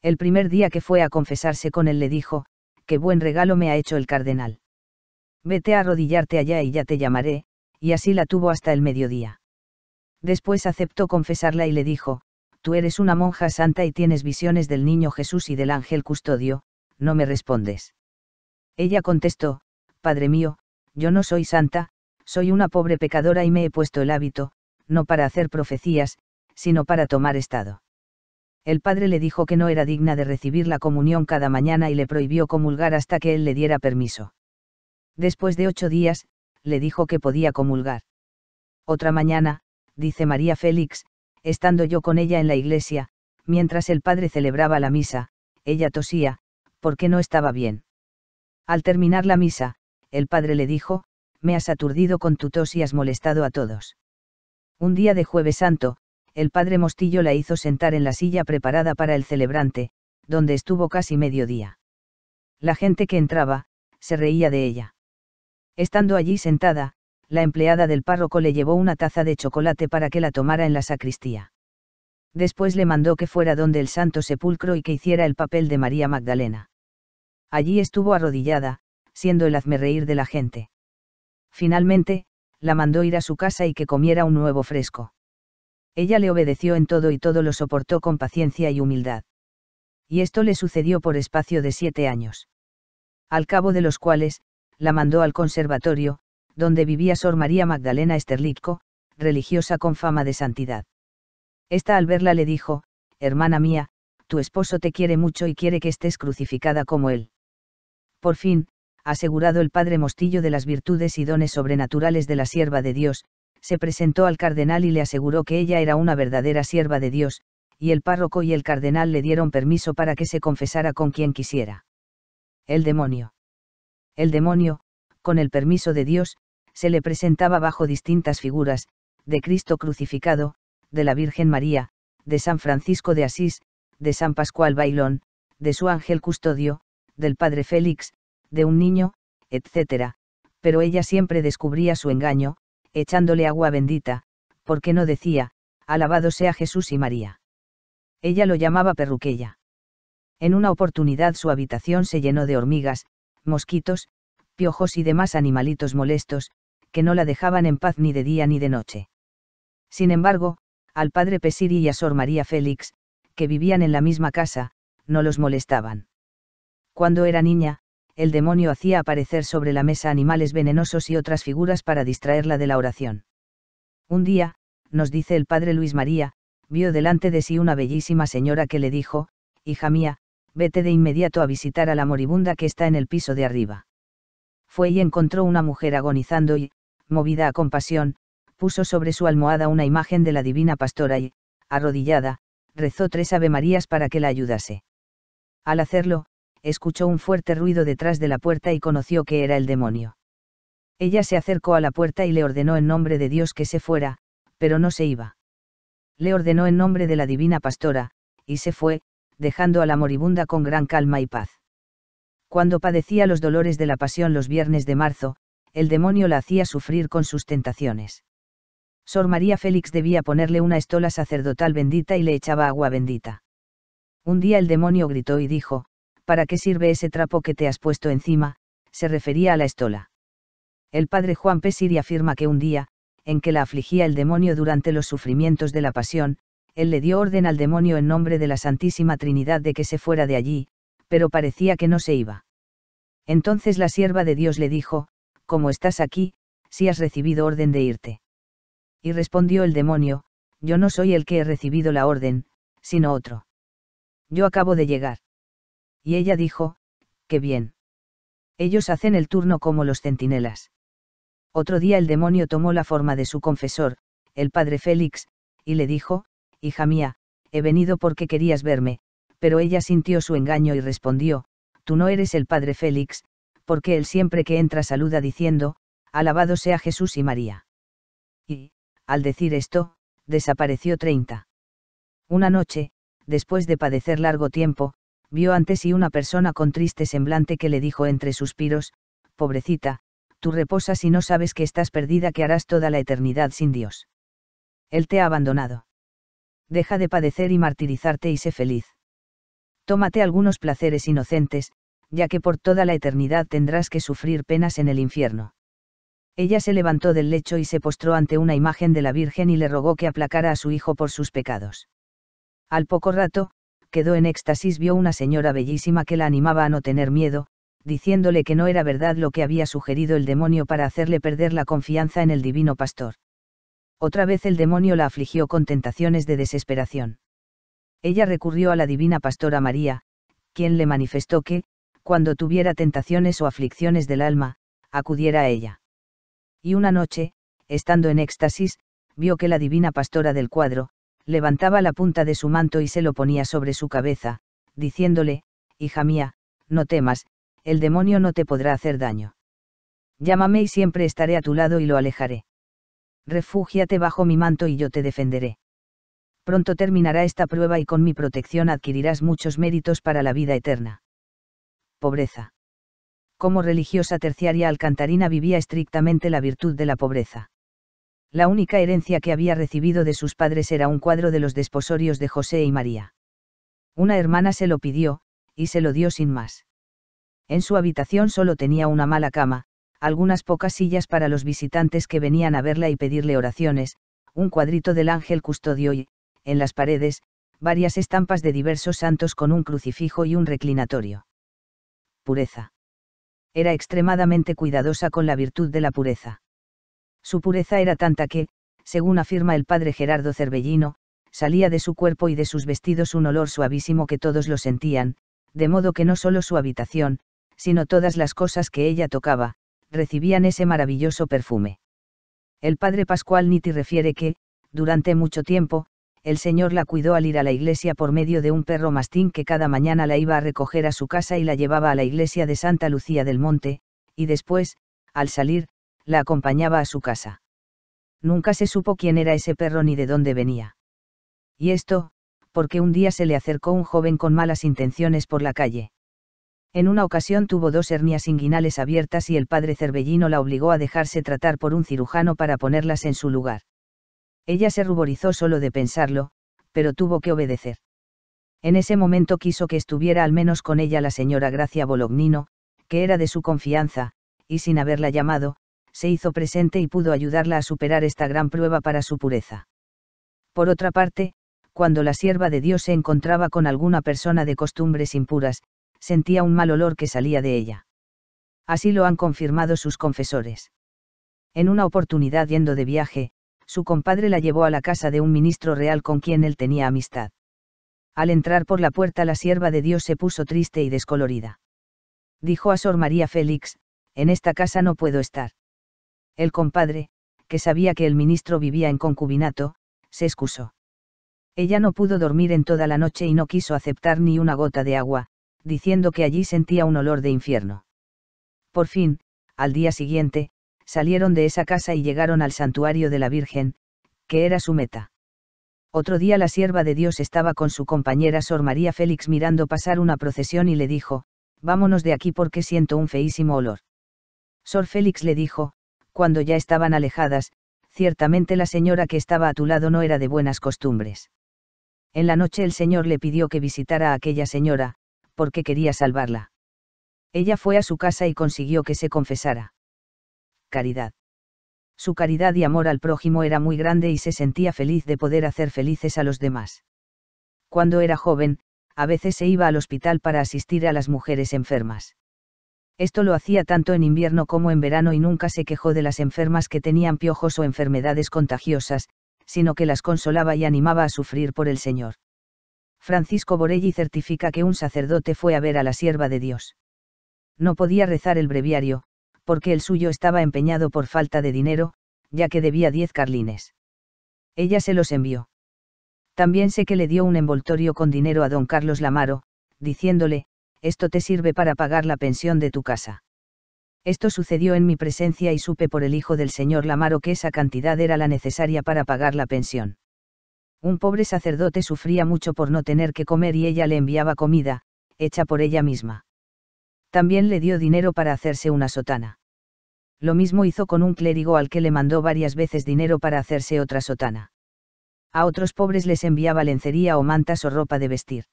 El primer día que fue a confesarse con él le dijo, qué buen regalo me ha hecho el cardenal. Vete a arrodillarte allá y ya te llamaré, y así la tuvo hasta el mediodía. Después aceptó confesarla y le dijo, tú eres una monja santa y tienes visiones del niño Jesús y del ángel custodio, no me respondes. Ella contestó, Padre mío, yo no soy santa, soy una pobre pecadora y me he puesto el hábito, no para hacer profecías, sino para tomar estado. El padre le dijo que no era digna de recibir la comunión cada mañana y le prohibió comulgar hasta que él le diera permiso. Después de ocho días, le dijo que podía comulgar. Otra mañana, dice María Félix, estando yo con ella en la iglesia, mientras el padre celebraba la misa, ella tosía, porque no estaba bien. Al terminar la misa, el padre le dijo, me has aturdido con tu tos y has molestado a todos. Un día de jueves santo, el padre Mostillo la hizo sentar en la silla preparada para el celebrante, donde estuvo casi medio día. La gente que entraba, se reía de ella. Estando allí sentada, la empleada del párroco le llevó una taza de chocolate para que la tomara en la sacristía. Después le mandó que fuera donde el Santo Sepulcro y que hiciera el papel de María Magdalena. Allí estuvo arrodillada, siendo el hazmerreír de la gente. Finalmente, la mandó ir a su casa y que comiera un nuevo fresco. Ella le obedeció en todo y todo lo soportó con paciencia y humildad. Y esto le sucedió por espacio de siete años. Al cabo de los cuales, la mandó al conservatorio, donde vivía Sor María Magdalena Esterlitco, religiosa con fama de santidad. Esta al verla le dijo, Hermana mía, tu esposo te quiere mucho y quiere que estés crucificada como él. Por fin, asegurado el padre Mostillo de las virtudes y dones sobrenaturales de la sierva de Dios, se presentó al cardenal y le aseguró que ella era una verdadera sierva de Dios, y el párroco y el cardenal le dieron permiso para que se confesara con quien quisiera. El demonio. El demonio, con el permiso de Dios, se le presentaba bajo distintas figuras, de Cristo crucificado, de la Virgen María, de San Francisco de Asís, de San Pascual Bailón, de su ángel custodio, del padre Félix, de un niño, etc. Pero ella siempre descubría su engaño, echándole agua bendita, porque no decía, alabado sea Jesús y María. Ella lo llamaba perruquella. En una oportunidad su habitación se llenó de hormigas, mosquitos, piojos y demás animalitos molestos, que no la dejaban en paz ni de día ni de noche. Sin embargo, al padre Pesiri y a Sor María Félix, que vivían en la misma casa, no los molestaban. Cuando era niña, el demonio hacía aparecer sobre la mesa animales venenosos y otras figuras para distraerla de la oración. Un día, nos dice el padre Luis María, vio delante de sí una bellísima señora que le dijo, Hija mía, vete de inmediato a visitar a la moribunda que está en el piso de arriba. Fue y encontró una mujer agonizando y, movida a compasión, puso sobre su almohada una imagen de la divina pastora y, arrodillada, rezó tres avemarías para que la ayudase. Al hacerlo, escuchó un fuerte ruido detrás de la puerta y conoció que era el demonio. Ella se acercó a la puerta y le ordenó en nombre de Dios que se fuera, pero no se iba. Le ordenó en nombre de la divina pastora, y se fue, dejando a la moribunda con gran calma y paz. Cuando padecía los dolores de la pasión los viernes de marzo, el demonio la hacía sufrir con sus tentaciones. Sor María Félix debía ponerle una estola sacerdotal bendita y le echaba agua bendita. Un día el demonio gritó y dijo, ¿Para qué sirve ese trapo que te has puesto encima? se refería a la estola. El padre Juan Pesiri afirma que un día, en que la afligía el demonio durante los sufrimientos de la pasión, él le dio orden al demonio en nombre de la Santísima Trinidad de que se fuera de allí, pero parecía que no se iba. Entonces la sierva de Dios le dijo, ¿cómo estás aquí, si has recibido orden de irte? Y respondió el demonio, yo no soy el que he recibido la orden, sino otro. Yo acabo de llegar. Y ella dijo, qué bien. Ellos hacen el turno como los centinelas. Otro día el demonio tomó la forma de su confesor, el padre Félix, y le dijo, Hija mía, he venido porque querías verme, pero ella sintió su engaño y respondió, Tú no eres el padre Félix, porque él siempre que entra saluda diciendo, Alabado sea Jesús y María. Y, al decir esto, desapareció treinta. Una noche, después de padecer largo tiempo, vio ante sí una persona con triste semblante que le dijo entre suspiros, Pobrecita, tú reposas y no sabes que estás perdida que harás toda la eternidad sin Dios. Él te ha abandonado. Deja de padecer y martirizarte y sé feliz. Tómate algunos placeres inocentes, ya que por toda la eternidad tendrás que sufrir penas en el infierno. Ella se levantó del lecho y se postró ante una imagen de la Virgen y le rogó que aplacara a su hijo por sus pecados. Al poco rato, quedó en éxtasis, vio una señora bellísima que la animaba a no tener miedo, diciéndole que no era verdad lo que había sugerido el demonio para hacerle perder la confianza en el divino pastor. Otra vez el demonio la afligió con tentaciones de desesperación. Ella recurrió a la divina pastora María, quien le manifestó que, cuando tuviera tentaciones o aflicciones del alma, acudiera a ella. Y una noche, estando en éxtasis, vio que la divina pastora del cuadro, levantaba la punta de su manto y se lo ponía sobre su cabeza, diciéndole, Hija mía, no temas, el demonio no te podrá hacer daño. Llámame y siempre estaré a tu lado y lo alejaré. Refúgiate bajo mi manto y yo te defenderé. Pronto terminará esta prueba y con mi protección adquirirás muchos méritos para la vida eterna pobreza. Como religiosa terciaria alcantarina vivía estrictamente la virtud de la pobreza. La única herencia que había recibido de sus padres era un cuadro de los desposorios de José y María. Una hermana se lo pidió, y se lo dio sin más. En su habitación solo tenía una mala cama, algunas pocas sillas para los visitantes que venían a verla y pedirle oraciones, un cuadrito del ángel custodio y, en las paredes, varias estampas de diversos santos con un crucifijo y un reclinatorio pureza. Era extremadamente cuidadosa con la virtud de la pureza. Su pureza era tanta que, según afirma el padre Gerardo Cervellino, salía de su cuerpo y de sus vestidos un olor suavísimo que todos lo sentían, de modo que no solo su habitación, sino todas las cosas que ella tocaba, recibían ese maravilloso perfume. El padre Pascual Niti refiere que, durante mucho tiempo, el Señor la cuidó al ir a la iglesia por medio de un perro mastín que cada mañana la iba a recoger a su casa y la llevaba a la iglesia de Santa Lucía del Monte, y después, al salir, la acompañaba a su casa. Nunca se supo quién era ese perro ni de dónde venía. Y esto, porque un día se le acercó un joven con malas intenciones por la calle. En una ocasión tuvo dos hernias inguinales abiertas y el padre Cervellino la obligó a dejarse tratar por un cirujano para ponerlas en su lugar. Ella se ruborizó solo de pensarlo, pero tuvo que obedecer. En ese momento quiso que estuviera al menos con ella la señora Gracia Bolognino, que era de su confianza, y sin haberla llamado, se hizo presente y pudo ayudarla a superar esta gran prueba para su pureza. Por otra parte, cuando la sierva de Dios se encontraba con alguna persona de costumbres impuras, sentía un mal olor que salía de ella. Así lo han confirmado sus confesores. En una oportunidad yendo de viaje, su compadre la llevó a la casa de un ministro real con quien él tenía amistad. Al entrar por la puerta la sierva de Dios se puso triste y descolorida. Dijo a Sor María Félix, en esta casa no puedo estar. El compadre, que sabía que el ministro vivía en concubinato, se excusó. Ella no pudo dormir en toda la noche y no quiso aceptar ni una gota de agua, diciendo que allí sentía un olor de infierno. Por fin, al día siguiente, salieron de esa casa y llegaron al santuario de la Virgen, que era su meta. Otro día la sierva de Dios estaba con su compañera Sor María Félix mirando pasar una procesión y le dijo, Vámonos de aquí porque siento un feísimo olor. Sor Félix le dijo, cuando ya estaban alejadas, ciertamente la señora que estaba a tu lado no era de buenas costumbres. En la noche el señor le pidió que visitara a aquella señora, porque quería salvarla. Ella fue a su casa y consiguió que se confesara caridad. Su caridad y amor al prójimo era muy grande y se sentía feliz de poder hacer felices a los demás. Cuando era joven, a veces se iba al hospital para asistir a las mujeres enfermas. Esto lo hacía tanto en invierno como en verano y nunca se quejó de las enfermas que tenían piojos o enfermedades contagiosas, sino que las consolaba y animaba a sufrir por el Señor. Francisco Borelli certifica que un sacerdote fue a ver a la sierva de Dios. No podía rezar el breviario, porque el suyo estaba empeñado por falta de dinero, ya que debía diez carlines. Ella se los envió. También sé que le dio un envoltorio con dinero a don Carlos Lamaro, diciéndole, esto te sirve para pagar la pensión de tu casa. Esto sucedió en mi presencia y supe por el hijo del señor Lamaro que esa cantidad era la necesaria para pagar la pensión. Un pobre sacerdote sufría mucho por no tener que comer y ella le enviaba comida, hecha por ella misma. También le dio dinero para hacerse una sotana. Lo mismo hizo con un clérigo al que le mandó varias veces dinero para hacerse otra sotana. A otros pobres les enviaba lencería o mantas o ropa de vestir.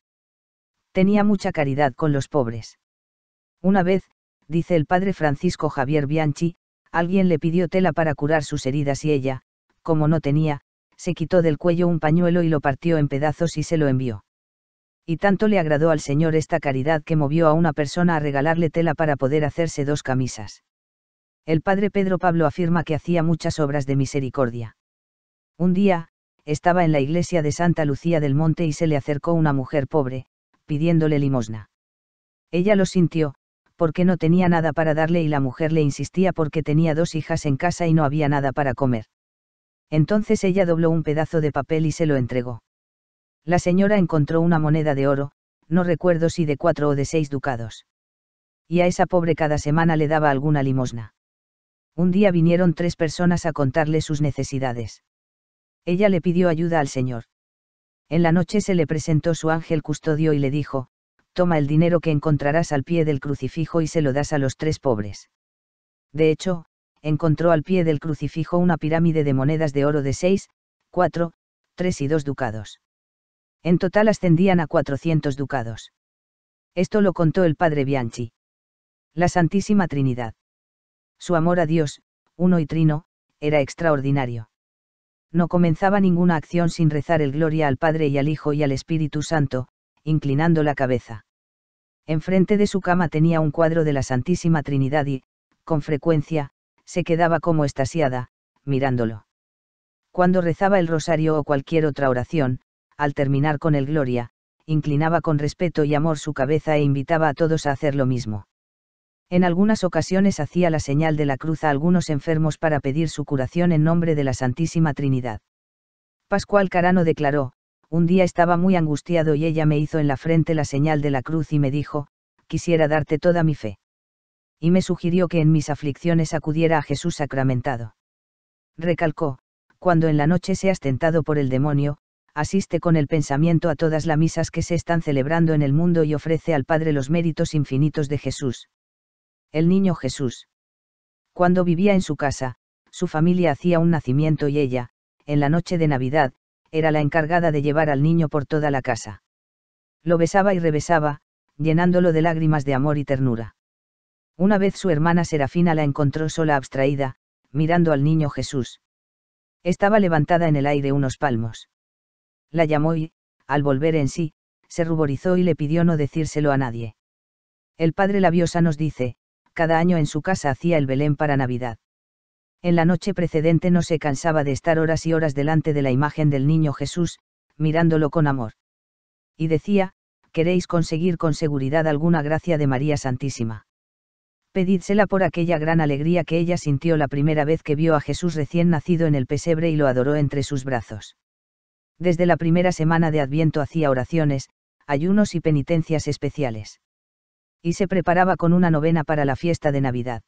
Tenía mucha caridad con los pobres. Una vez, dice el padre Francisco Javier Bianchi, alguien le pidió tela para curar sus heridas y ella, como no tenía, se quitó del cuello un pañuelo y lo partió en pedazos y se lo envió. Y tanto le agradó al Señor esta caridad que movió a una persona a regalarle tela para poder hacerse dos camisas el padre Pedro Pablo afirma que hacía muchas obras de misericordia. Un día, estaba en la iglesia de Santa Lucía del Monte y se le acercó una mujer pobre, pidiéndole limosna. Ella lo sintió, porque no tenía nada para darle y la mujer le insistía porque tenía dos hijas en casa y no había nada para comer. Entonces ella dobló un pedazo de papel y se lo entregó. La señora encontró una moneda de oro, no recuerdo si de cuatro o de seis ducados. Y a esa pobre cada semana le daba alguna limosna. Un día vinieron tres personas a contarle sus necesidades. Ella le pidió ayuda al Señor. En la noche se le presentó su ángel custodio y le dijo, Toma el dinero que encontrarás al pie del crucifijo y se lo das a los tres pobres. De hecho, encontró al pie del crucifijo una pirámide de monedas de oro de seis, cuatro, tres y dos ducados. En total ascendían a 400 ducados. Esto lo contó el padre Bianchi. La Santísima Trinidad. Su amor a Dios, uno y trino, era extraordinario. No comenzaba ninguna acción sin rezar el gloria al Padre y al Hijo y al Espíritu Santo, inclinando la cabeza. Enfrente de su cama tenía un cuadro de la Santísima Trinidad y, con frecuencia, se quedaba como estasiada, mirándolo. Cuando rezaba el rosario o cualquier otra oración, al terminar con el gloria, inclinaba con respeto y amor su cabeza e invitaba a todos a hacer lo mismo. En algunas ocasiones hacía la señal de la cruz a algunos enfermos para pedir su curación en nombre de la Santísima Trinidad. Pascual Carano declaró, un día estaba muy angustiado y ella me hizo en la frente la señal de la cruz y me dijo, quisiera darte toda mi fe. Y me sugirió que en mis aflicciones acudiera a Jesús sacramentado. Recalcó, cuando en la noche seas tentado por el demonio, asiste con el pensamiento a todas las misas que se están celebrando en el mundo y ofrece al Padre los méritos infinitos de Jesús el niño Jesús. Cuando vivía en su casa, su familia hacía un nacimiento y ella, en la noche de Navidad, era la encargada de llevar al niño por toda la casa. Lo besaba y rebesaba, llenándolo de lágrimas de amor y ternura. Una vez su hermana Serafina la encontró sola abstraída, mirando al niño Jesús. Estaba levantada en el aire unos palmos. La llamó y, al volver en sí, se ruborizó y le pidió no decírselo a nadie. El padre Labiosa nos dice, cada año en su casa hacía el Belén para Navidad. En la noche precedente no se cansaba de estar horas y horas delante de la imagen del niño Jesús, mirándolo con amor. Y decía, queréis conseguir con seguridad alguna gracia de María Santísima. Pedídsela por aquella gran alegría que ella sintió la primera vez que vio a Jesús recién nacido en el pesebre y lo adoró entre sus brazos. Desde la primera semana de Adviento hacía oraciones, ayunos y penitencias especiales y se preparaba con una novena para la fiesta de Navidad.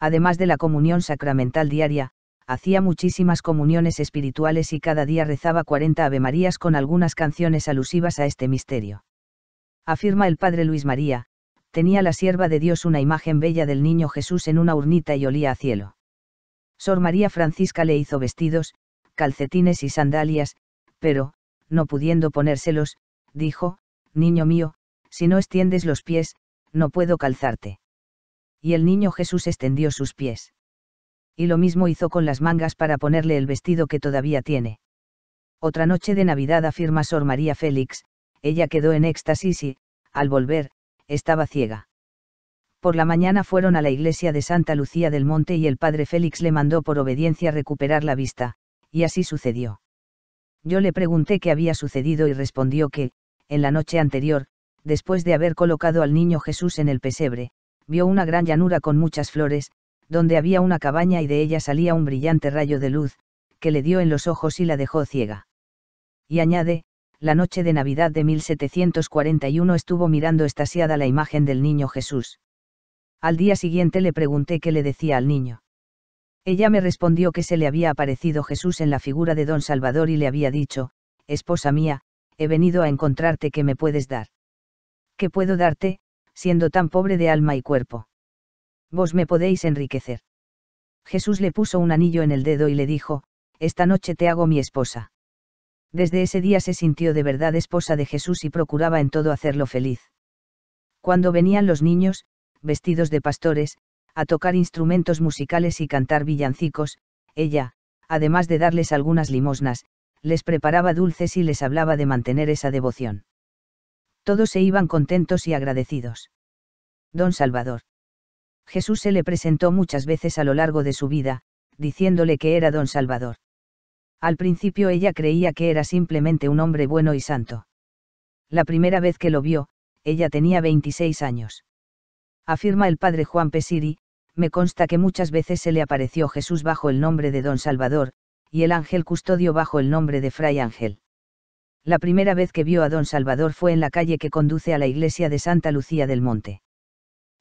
Además de la comunión sacramental diaria, hacía muchísimas comuniones espirituales y cada día rezaba 40 Avemarías con algunas canciones alusivas a este misterio. Afirma el padre Luis María, tenía la sierva de Dios una imagen bella del niño Jesús en una urnita y olía a cielo. Sor María Francisca le hizo vestidos, calcetines y sandalias, pero, no pudiendo ponérselos, dijo, Niño mío, si no extiendes los pies, no puedo calzarte. Y el niño Jesús extendió sus pies. Y lo mismo hizo con las mangas para ponerle el vestido que todavía tiene. Otra noche de Navidad afirma Sor María Félix, ella quedó en éxtasis y, al volver, estaba ciega. Por la mañana fueron a la iglesia de Santa Lucía del Monte y el padre Félix le mandó por obediencia recuperar la vista, y así sucedió. Yo le pregunté qué había sucedido y respondió que, en la noche anterior, después de haber colocado al niño Jesús en el pesebre, vio una gran llanura con muchas flores, donde había una cabaña y de ella salía un brillante rayo de luz, que le dio en los ojos y la dejó ciega. Y añade, la noche de Navidad de 1741 estuvo mirando estasiada la imagen del niño Jesús. Al día siguiente le pregunté qué le decía al niño. Ella me respondió que se le había aparecido Jesús en la figura de don Salvador y le había dicho, Esposa mía, he venido a encontrarte que me puedes dar que puedo darte, siendo tan pobre de alma y cuerpo. Vos me podéis enriquecer. Jesús le puso un anillo en el dedo y le dijo, Esta noche te hago mi esposa. Desde ese día se sintió de verdad esposa de Jesús y procuraba en todo hacerlo feliz. Cuando venían los niños, vestidos de pastores, a tocar instrumentos musicales y cantar villancicos, ella, además de darles algunas limosnas, les preparaba dulces y les hablaba de mantener esa devoción todos se iban contentos y agradecidos. Don Salvador. Jesús se le presentó muchas veces a lo largo de su vida, diciéndole que era don Salvador. Al principio ella creía que era simplemente un hombre bueno y santo. La primera vez que lo vio, ella tenía 26 años. Afirma el padre Juan Pesiri, me consta que muchas veces se le apareció Jesús bajo el nombre de don Salvador, y el ángel custodio bajo el nombre de Fray Ángel. La primera vez que vio a don Salvador fue en la calle que conduce a la iglesia de Santa Lucía del Monte.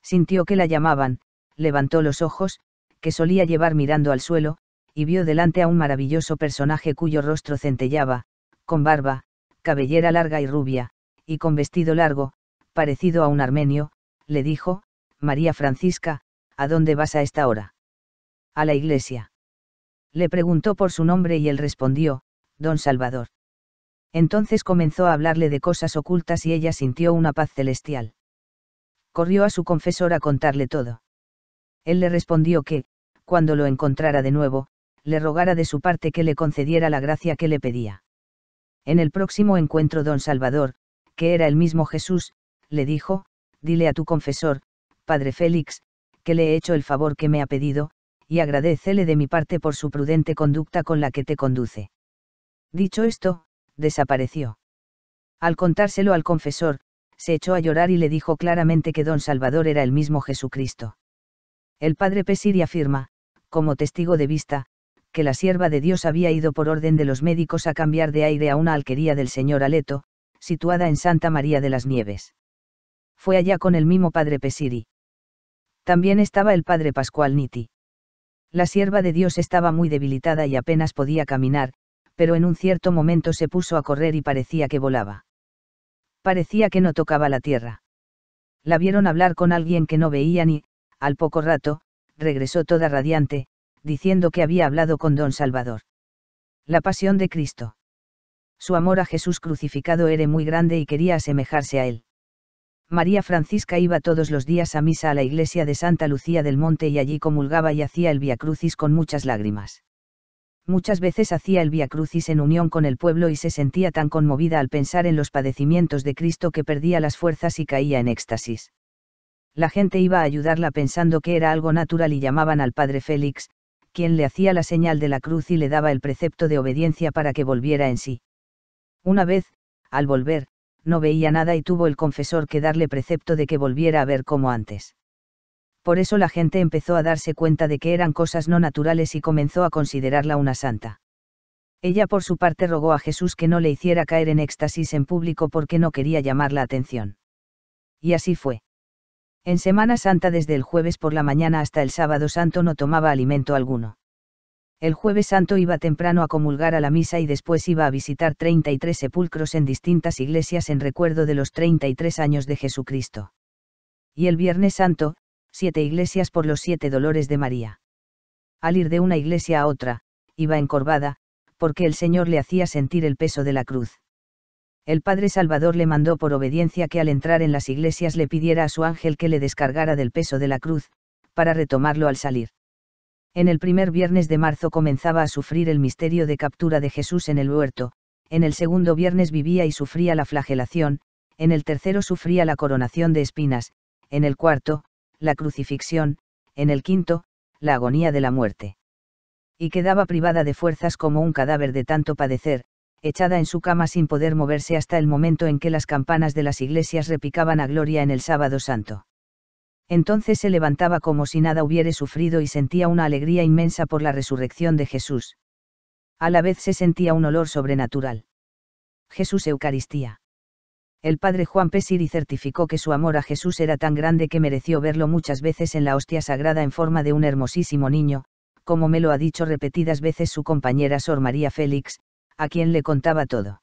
Sintió que la llamaban, levantó los ojos, que solía llevar mirando al suelo, y vio delante a un maravilloso personaje cuyo rostro centellaba, con barba, cabellera larga y rubia, y con vestido largo, parecido a un armenio, le dijo, María Francisca, ¿a dónde vas a esta hora? A la iglesia. Le preguntó por su nombre y él respondió, Don Salvador. Entonces comenzó a hablarle de cosas ocultas y ella sintió una paz celestial. Corrió a su confesor a contarle todo. Él le respondió que, cuando lo encontrara de nuevo, le rogara de su parte que le concediera la gracia que le pedía. En el próximo encuentro don Salvador, que era el mismo Jesús, le dijo, dile a tu confesor, padre Félix, que le he hecho el favor que me ha pedido, y agradecele de mi parte por su prudente conducta con la que te conduce. Dicho esto, desapareció. Al contárselo al confesor, se echó a llorar y le dijo claramente que don Salvador era el mismo Jesucristo. El padre Pesiri afirma, como testigo de vista, que la sierva de Dios había ido por orden de los médicos a cambiar de aire a una alquería del señor Aleto, situada en Santa María de las Nieves. Fue allá con el mismo padre Pesiri. También estaba el padre Pascual Niti. La sierva de Dios estaba muy debilitada y apenas podía caminar, pero en un cierto momento se puso a correr y parecía que volaba. Parecía que no tocaba la tierra. La vieron hablar con alguien que no veían y, al poco rato, regresó toda radiante, diciendo que había hablado con don Salvador. La pasión de Cristo. Su amor a Jesús crucificado era muy grande y quería asemejarse a él. María Francisca iba todos los días a misa a la iglesia de Santa Lucía del Monte y allí comulgaba y hacía el Via Crucis con muchas lágrimas muchas veces hacía el Via Crucis en unión con el pueblo y se sentía tan conmovida al pensar en los padecimientos de Cristo que perdía las fuerzas y caía en éxtasis. La gente iba a ayudarla pensando que era algo natural y llamaban al padre Félix, quien le hacía la señal de la cruz y le daba el precepto de obediencia para que volviera en sí. Una vez, al volver, no veía nada y tuvo el confesor que darle precepto de que volviera a ver como antes por eso la gente empezó a darse cuenta de que eran cosas no naturales y comenzó a considerarla una santa. Ella por su parte rogó a Jesús que no le hiciera caer en éxtasis en público porque no quería llamar la atención. Y así fue. En Semana Santa desde el jueves por la mañana hasta el sábado santo no tomaba alimento alguno. El jueves santo iba temprano a comulgar a la misa y después iba a visitar 33 sepulcros en distintas iglesias en recuerdo de los 33 años de Jesucristo. Y el viernes santo, siete iglesias por los siete dolores de María. Al ir de una iglesia a otra, iba encorvada, porque el Señor le hacía sentir el peso de la cruz. El Padre Salvador le mandó por obediencia que al entrar en las iglesias le pidiera a su ángel que le descargara del peso de la cruz, para retomarlo al salir. En el primer viernes de marzo comenzaba a sufrir el misterio de captura de Jesús en el huerto, en el segundo viernes vivía y sufría la flagelación, en el tercero sufría la coronación de espinas, en el cuarto, la crucifixión, en el quinto, la agonía de la muerte. Y quedaba privada de fuerzas como un cadáver de tanto padecer, echada en su cama sin poder moverse hasta el momento en que las campanas de las iglesias repicaban a gloria en el sábado santo. Entonces se levantaba como si nada hubiere sufrido y sentía una alegría inmensa por la resurrección de Jesús. A la vez se sentía un olor sobrenatural. Jesús Eucaristía. El padre Juan Pesiri certificó que su amor a Jesús era tan grande que mereció verlo muchas veces en la hostia sagrada en forma de un hermosísimo niño, como me lo ha dicho repetidas veces su compañera Sor María Félix, a quien le contaba todo.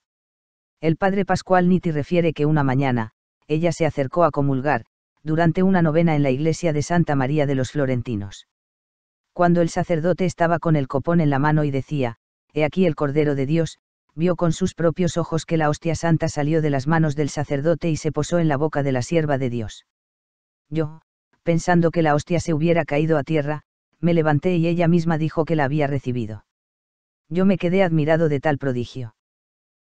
El padre Pascual Niti refiere que una mañana, ella se acercó a comulgar, durante una novena en la iglesia de Santa María de los Florentinos. Cuando el sacerdote estaba con el copón en la mano y decía, He aquí el Cordero de Dios, vio con sus propios ojos que la hostia santa salió de las manos del sacerdote y se posó en la boca de la sierva de Dios. Yo, pensando que la hostia se hubiera caído a tierra, me levanté y ella misma dijo que la había recibido. Yo me quedé admirado de tal prodigio.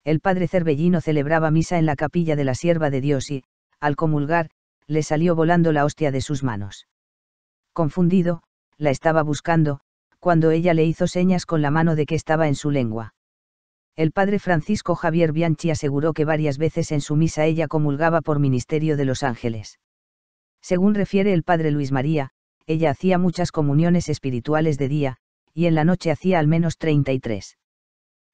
El padre Cervellino celebraba misa en la capilla de la sierva de Dios y, al comulgar, le salió volando la hostia de sus manos. Confundido, la estaba buscando, cuando ella le hizo señas con la mano de que estaba en su lengua. El padre Francisco Javier Bianchi aseguró que varias veces en su misa ella comulgaba por ministerio de los ángeles. Según refiere el padre Luis María, ella hacía muchas comuniones espirituales de día, y en la noche hacía al menos 33.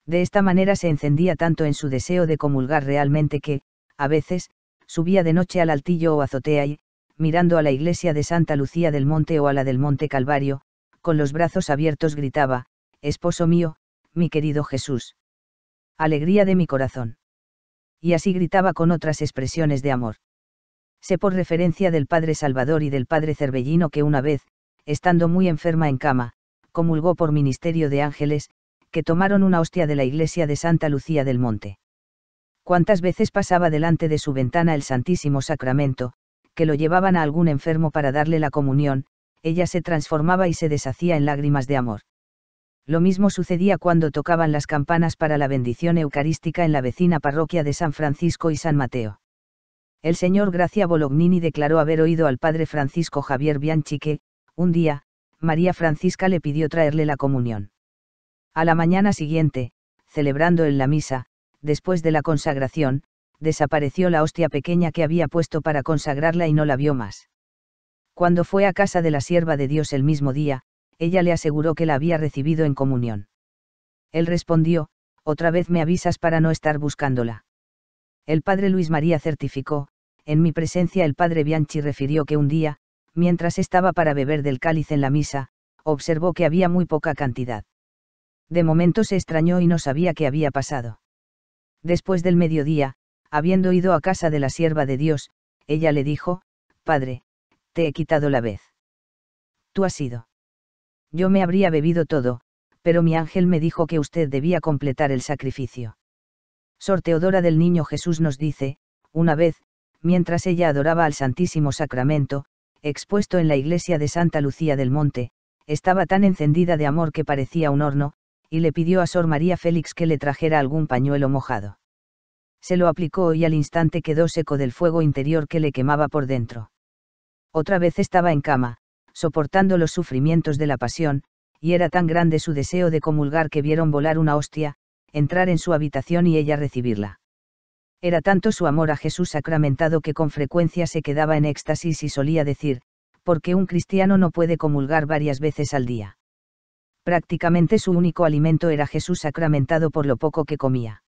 De esta manera se encendía tanto en su deseo de comulgar realmente que, a veces, subía de noche al altillo o azotea y, mirando a la iglesia de Santa Lucía del Monte o a la del Monte Calvario, con los brazos abiertos gritaba, Esposo mío, mi querido Jesús alegría de mi corazón. Y así gritaba con otras expresiones de amor. Sé por referencia del padre Salvador y del padre Cervellino que una vez, estando muy enferma en cama, comulgó por ministerio de ángeles, que tomaron una hostia de la iglesia de Santa Lucía del Monte. Cuántas veces pasaba delante de su ventana el Santísimo Sacramento, que lo llevaban a algún enfermo para darle la comunión, ella se transformaba y se deshacía en lágrimas de amor. Lo mismo sucedía cuando tocaban las campanas para la bendición eucarística en la vecina parroquia de San Francisco y San Mateo. El señor Gracia Bolognini declaró haber oído al padre Francisco Javier Bianchi que, un día, María Francisca le pidió traerle la comunión. A la mañana siguiente, celebrando en la misa, después de la consagración, desapareció la hostia pequeña que había puesto para consagrarla y no la vio más. Cuando fue a casa de la sierva de Dios el mismo día, ella le aseguró que la había recibido en comunión. Él respondió, otra vez me avisas para no estar buscándola. El padre Luis María certificó, en mi presencia el padre Bianchi refirió que un día, mientras estaba para beber del cáliz en la misa, observó que había muy poca cantidad. De momento se extrañó y no sabía qué había pasado. Después del mediodía, habiendo ido a casa de la sierva de Dios, ella le dijo, Padre, te he quitado la vez. Tú has ido. Yo me habría bebido todo, pero mi ángel me dijo que usted debía completar el sacrificio. Sor Teodora del Niño Jesús nos dice, una vez, mientras ella adoraba al Santísimo Sacramento, expuesto en la iglesia de Santa Lucía del Monte, estaba tan encendida de amor que parecía un horno, y le pidió a Sor María Félix que le trajera algún pañuelo mojado. Se lo aplicó y al instante quedó seco del fuego interior que le quemaba por dentro. Otra vez estaba en cama, soportando los sufrimientos de la pasión, y era tan grande su deseo de comulgar que vieron volar una hostia, entrar en su habitación y ella recibirla. Era tanto su amor a Jesús sacramentado que con frecuencia se quedaba en éxtasis y solía decir, porque un cristiano no puede comulgar varias veces al día. Prácticamente su único alimento era Jesús sacramentado por lo poco que comía.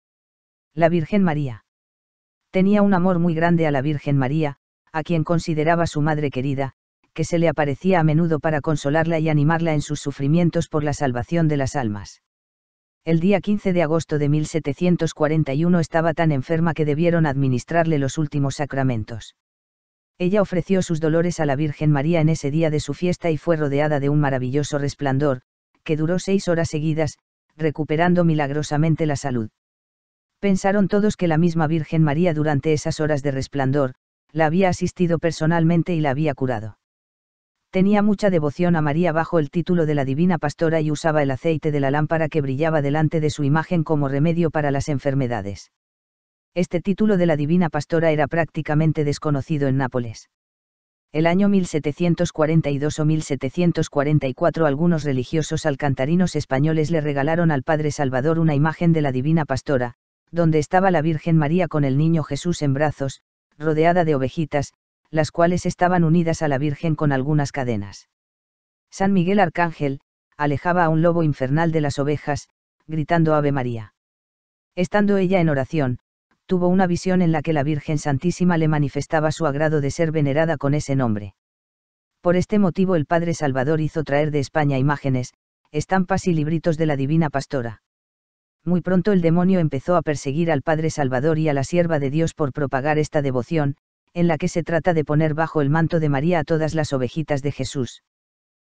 La Virgen María. Tenía un amor muy grande a la Virgen María, a quien consideraba su madre querida, que se le aparecía a menudo para consolarla y animarla en sus sufrimientos por la salvación de las almas. El día 15 de agosto de 1741 estaba tan enferma que debieron administrarle los últimos sacramentos. Ella ofreció sus dolores a la Virgen María en ese día de su fiesta y fue rodeada de un maravilloso resplandor, que duró seis horas seguidas, recuperando milagrosamente la salud. Pensaron todos que la misma Virgen María durante esas horas de resplandor, la había asistido personalmente y la había curado tenía mucha devoción a María bajo el título de la Divina Pastora y usaba el aceite de la lámpara que brillaba delante de su imagen como remedio para las enfermedades. Este título de la Divina Pastora era prácticamente desconocido en Nápoles. El año 1742 o 1744 algunos religiosos alcantarinos españoles le regalaron al Padre Salvador una imagen de la Divina Pastora, donde estaba la Virgen María con el Niño Jesús en brazos, rodeada de ovejitas, las cuales estaban unidas a la Virgen con algunas cadenas. San Miguel Arcángel, alejaba a un lobo infernal de las ovejas, gritando Ave María. Estando ella en oración, tuvo una visión en la que la Virgen Santísima le manifestaba su agrado de ser venerada con ese nombre. Por este motivo el Padre Salvador hizo traer de España imágenes, estampas y libritos de la Divina Pastora. Muy pronto el demonio empezó a perseguir al Padre Salvador y a la sierva de Dios por propagar esta devoción, en la que se trata de poner bajo el manto de María a todas las ovejitas de Jesús.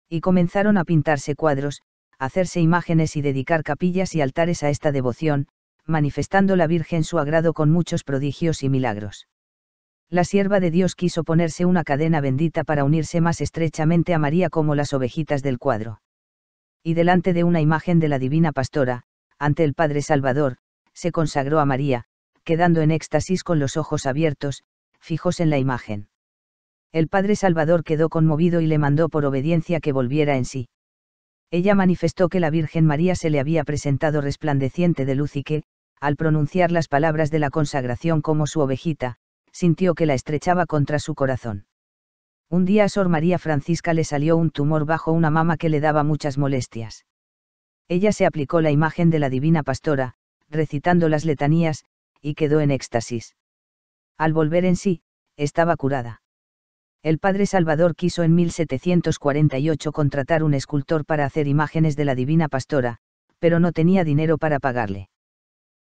Y comenzaron a pintarse cuadros, hacerse imágenes y dedicar capillas y altares a esta devoción, manifestando la Virgen su agrado con muchos prodigios y milagros. La sierva de Dios quiso ponerse una cadena bendita para unirse más estrechamente a María como las ovejitas del cuadro. Y delante de una imagen de la divina pastora, ante el Padre Salvador, se consagró a María, quedando en éxtasis con los ojos abiertos, fijos en la imagen. El padre Salvador quedó conmovido y le mandó por obediencia que volviera en sí. Ella manifestó que la Virgen María se le había presentado resplandeciente de luz y que, al pronunciar las palabras de la consagración como su ovejita, sintió que la estrechaba contra su corazón. Un día a Sor María Francisca le salió un tumor bajo una mama que le daba muchas molestias. Ella se aplicó la imagen de la Divina Pastora, recitando las letanías, y quedó en éxtasis. Al volver en sí, estaba curada. El padre Salvador quiso en 1748 contratar un escultor para hacer imágenes de la Divina Pastora, pero no tenía dinero para pagarle.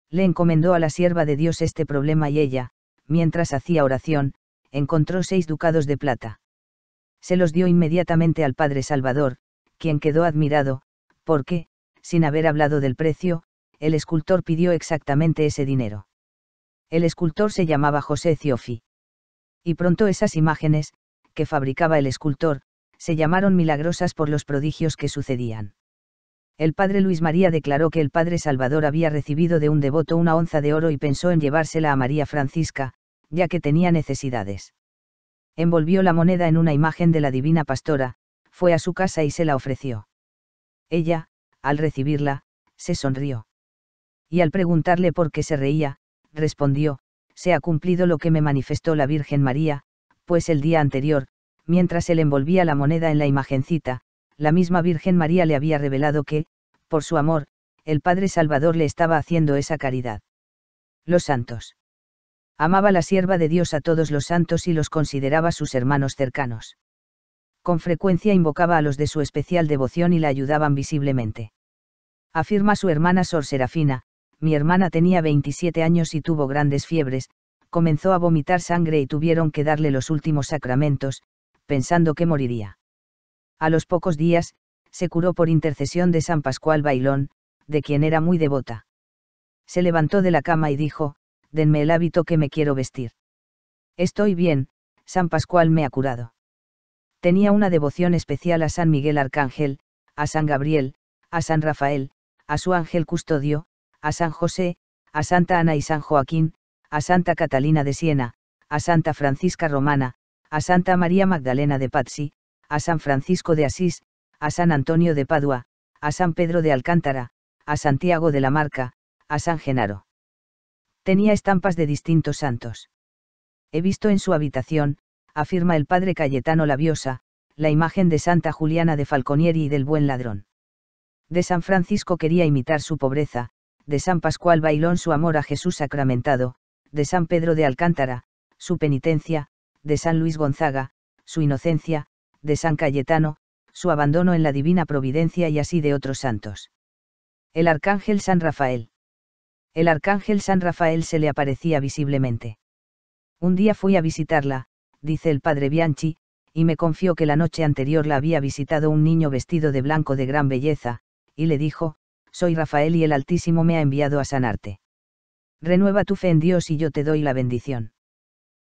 Le encomendó a la sierva de Dios este problema y ella, mientras hacía oración, encontró seis ducados de plata. Se los dio inmediatamente al padre Salvador, quien quedó admirado, porque, sin haber hablado del precio, el escultor pidió exactamente ese dinero. El escultor se llamaba José Ciofi. Y pronto esas imágenes, que fabricaba el escultor, se llamaron milagrosas por los prodigios que sucedían. El padre Luis María declaró que el padre Salvador había recibido de un devoto una onza de oro y pensó en llevársela a María Francisca, ya que tenía necesidades. Envolvió la moneda en una imagen de la divina pastora, fue a su casa y se la ofreció. Ella, al recibirla, se sonrió. Y al preguntarle por qué se reía, respondió, se ha cumplido lo que me manifestó la Virgen María, pues el día anterior, mientras él envolvía la moneda en la imagencita, la misma Virgen María le había revelado que, por su amor, el Padre Salvador le estaba haciendo esa caridad. Los santos. Amaba la sierva de Dios a todos los santos y los consideraba sus hermanos cercanos. Con frecuencia invocaba a los de su especial devoción y la ayudaban visiblemente. Afirma su hermana Sor Serafina, mi hermana tenía 27 años y tuvo grandes fiebres, comenzó a vomitar sangre y tuvieron que darle los últimos sacramentos, pensando que moriría. A los pocos días, se curó por intercesión de San Pascual Bailón, de quien era muy devota. Se levantó de la cama y dijo, denme el hábito que me quiero vestir. Estoy bien, San Pascual me ha curado. Tenía una devoción especial a San Miguel Arcángel, a San Gabriel, a San Rafael, a su ángel custodio, a San José, a Santa Ana y San Joaquín, a Santa Catalina de Siena, a Santa Francisca Romana, a Santa María Magdalena de Pazzi, a San Francisco de Asís, a San Antonio de Padua, a San Pedro de Alcántara, a Santiago de la Marca, a San Genaro. Tenía estampas de distintos santos. He visto en su habitación, afirma el padre Cayetano Labiosa, la imagen de Santa Juliana de Falconieri y del buen ladrón. De San Francisco quería imitar su pobreza, de San Pascual Bailón su amor a Jesús sacramentado, de San Pedro de Alcántara, su penitencia, de San Luis Gonzaga, su inocencia, de San Cayetano, su abandono en la divina providencia y así de otros santos. El arcángel San Rafael. El arcángel San Rafael se le aparecía visiblemente. Un día fui a visitarla, dice el padre Bianchi, y me confió que la noche anterior la había visitado un niño vestido de blanco de gran belleza, y le dijo, soy Rafael y el Altísimo me ha enviado a sanarte. Renueva tu fe en Dios y yo te doy la bendición.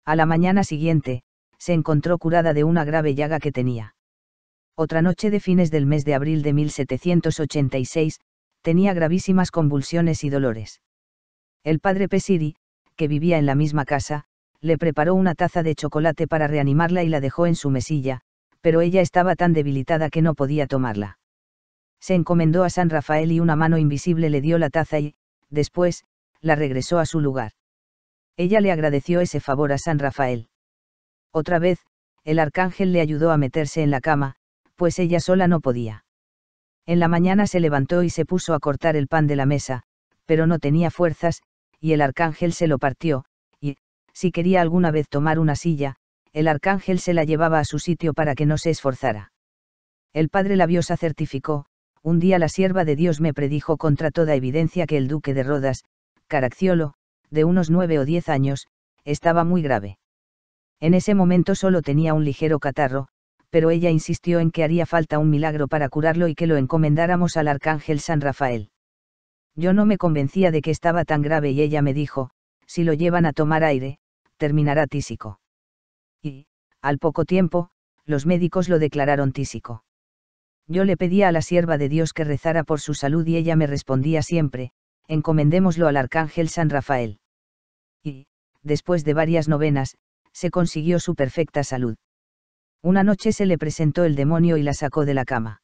A la mañana siguiente, se encontró curada de una grave llaga que tenía. Otra noche de fines del mes de abril de 1786, tenía gravísimas convulsiones y dolores. El padre Pesiri, que vivía en la misma casa, le preparó una taza de chocolate para reanimarla y la dejó en su mesilla, pero ella estaba tan debilitada que no podía tomarla se encomendó a San Rafael y una mano invisible le dio la taza y, después, la regresó a su lugar. Ella le agradeció ese favor a San Rafael. Otra vez, el arcángel le ayudó a meterse en la cama, pues ella sola no podía. En la mañana se levantó y se puso a cortar el pan de la mesa, pero no tenía fuerzas, y el arcángel se lo partió, y, si quería alguna vez tomar una silla, el arcángel se la llevaba a su sitio para que no se esforzara. El padre Labiosa certificó, un día la sierva de Dios me predijo contra toda evidencia que el duque de Rodas, Caracciolo, de unos nueve o diez años, estaba muy grave. En ese momento solo tenía un ligero catarro, pero ella insistió en que haría falta un milagro para curarlo y que lo encomendáramos al arcángel San Rafael. Yo no me convencía de que estaba tan grave y ella me dijo, si lo llevan a tomar aire, terminará tísico. Y, al poco tiempo, los médicos lo declararon tísico. Yo le pedía a la sierva de Dios que rezara por su salud y ella me respondía siempre, encomendémoslo al arcángel San Rafael. Y, después de varias novenas, se consiguió su perfecta salud. Una noche se le presentó el demonio y la sacó de la cama.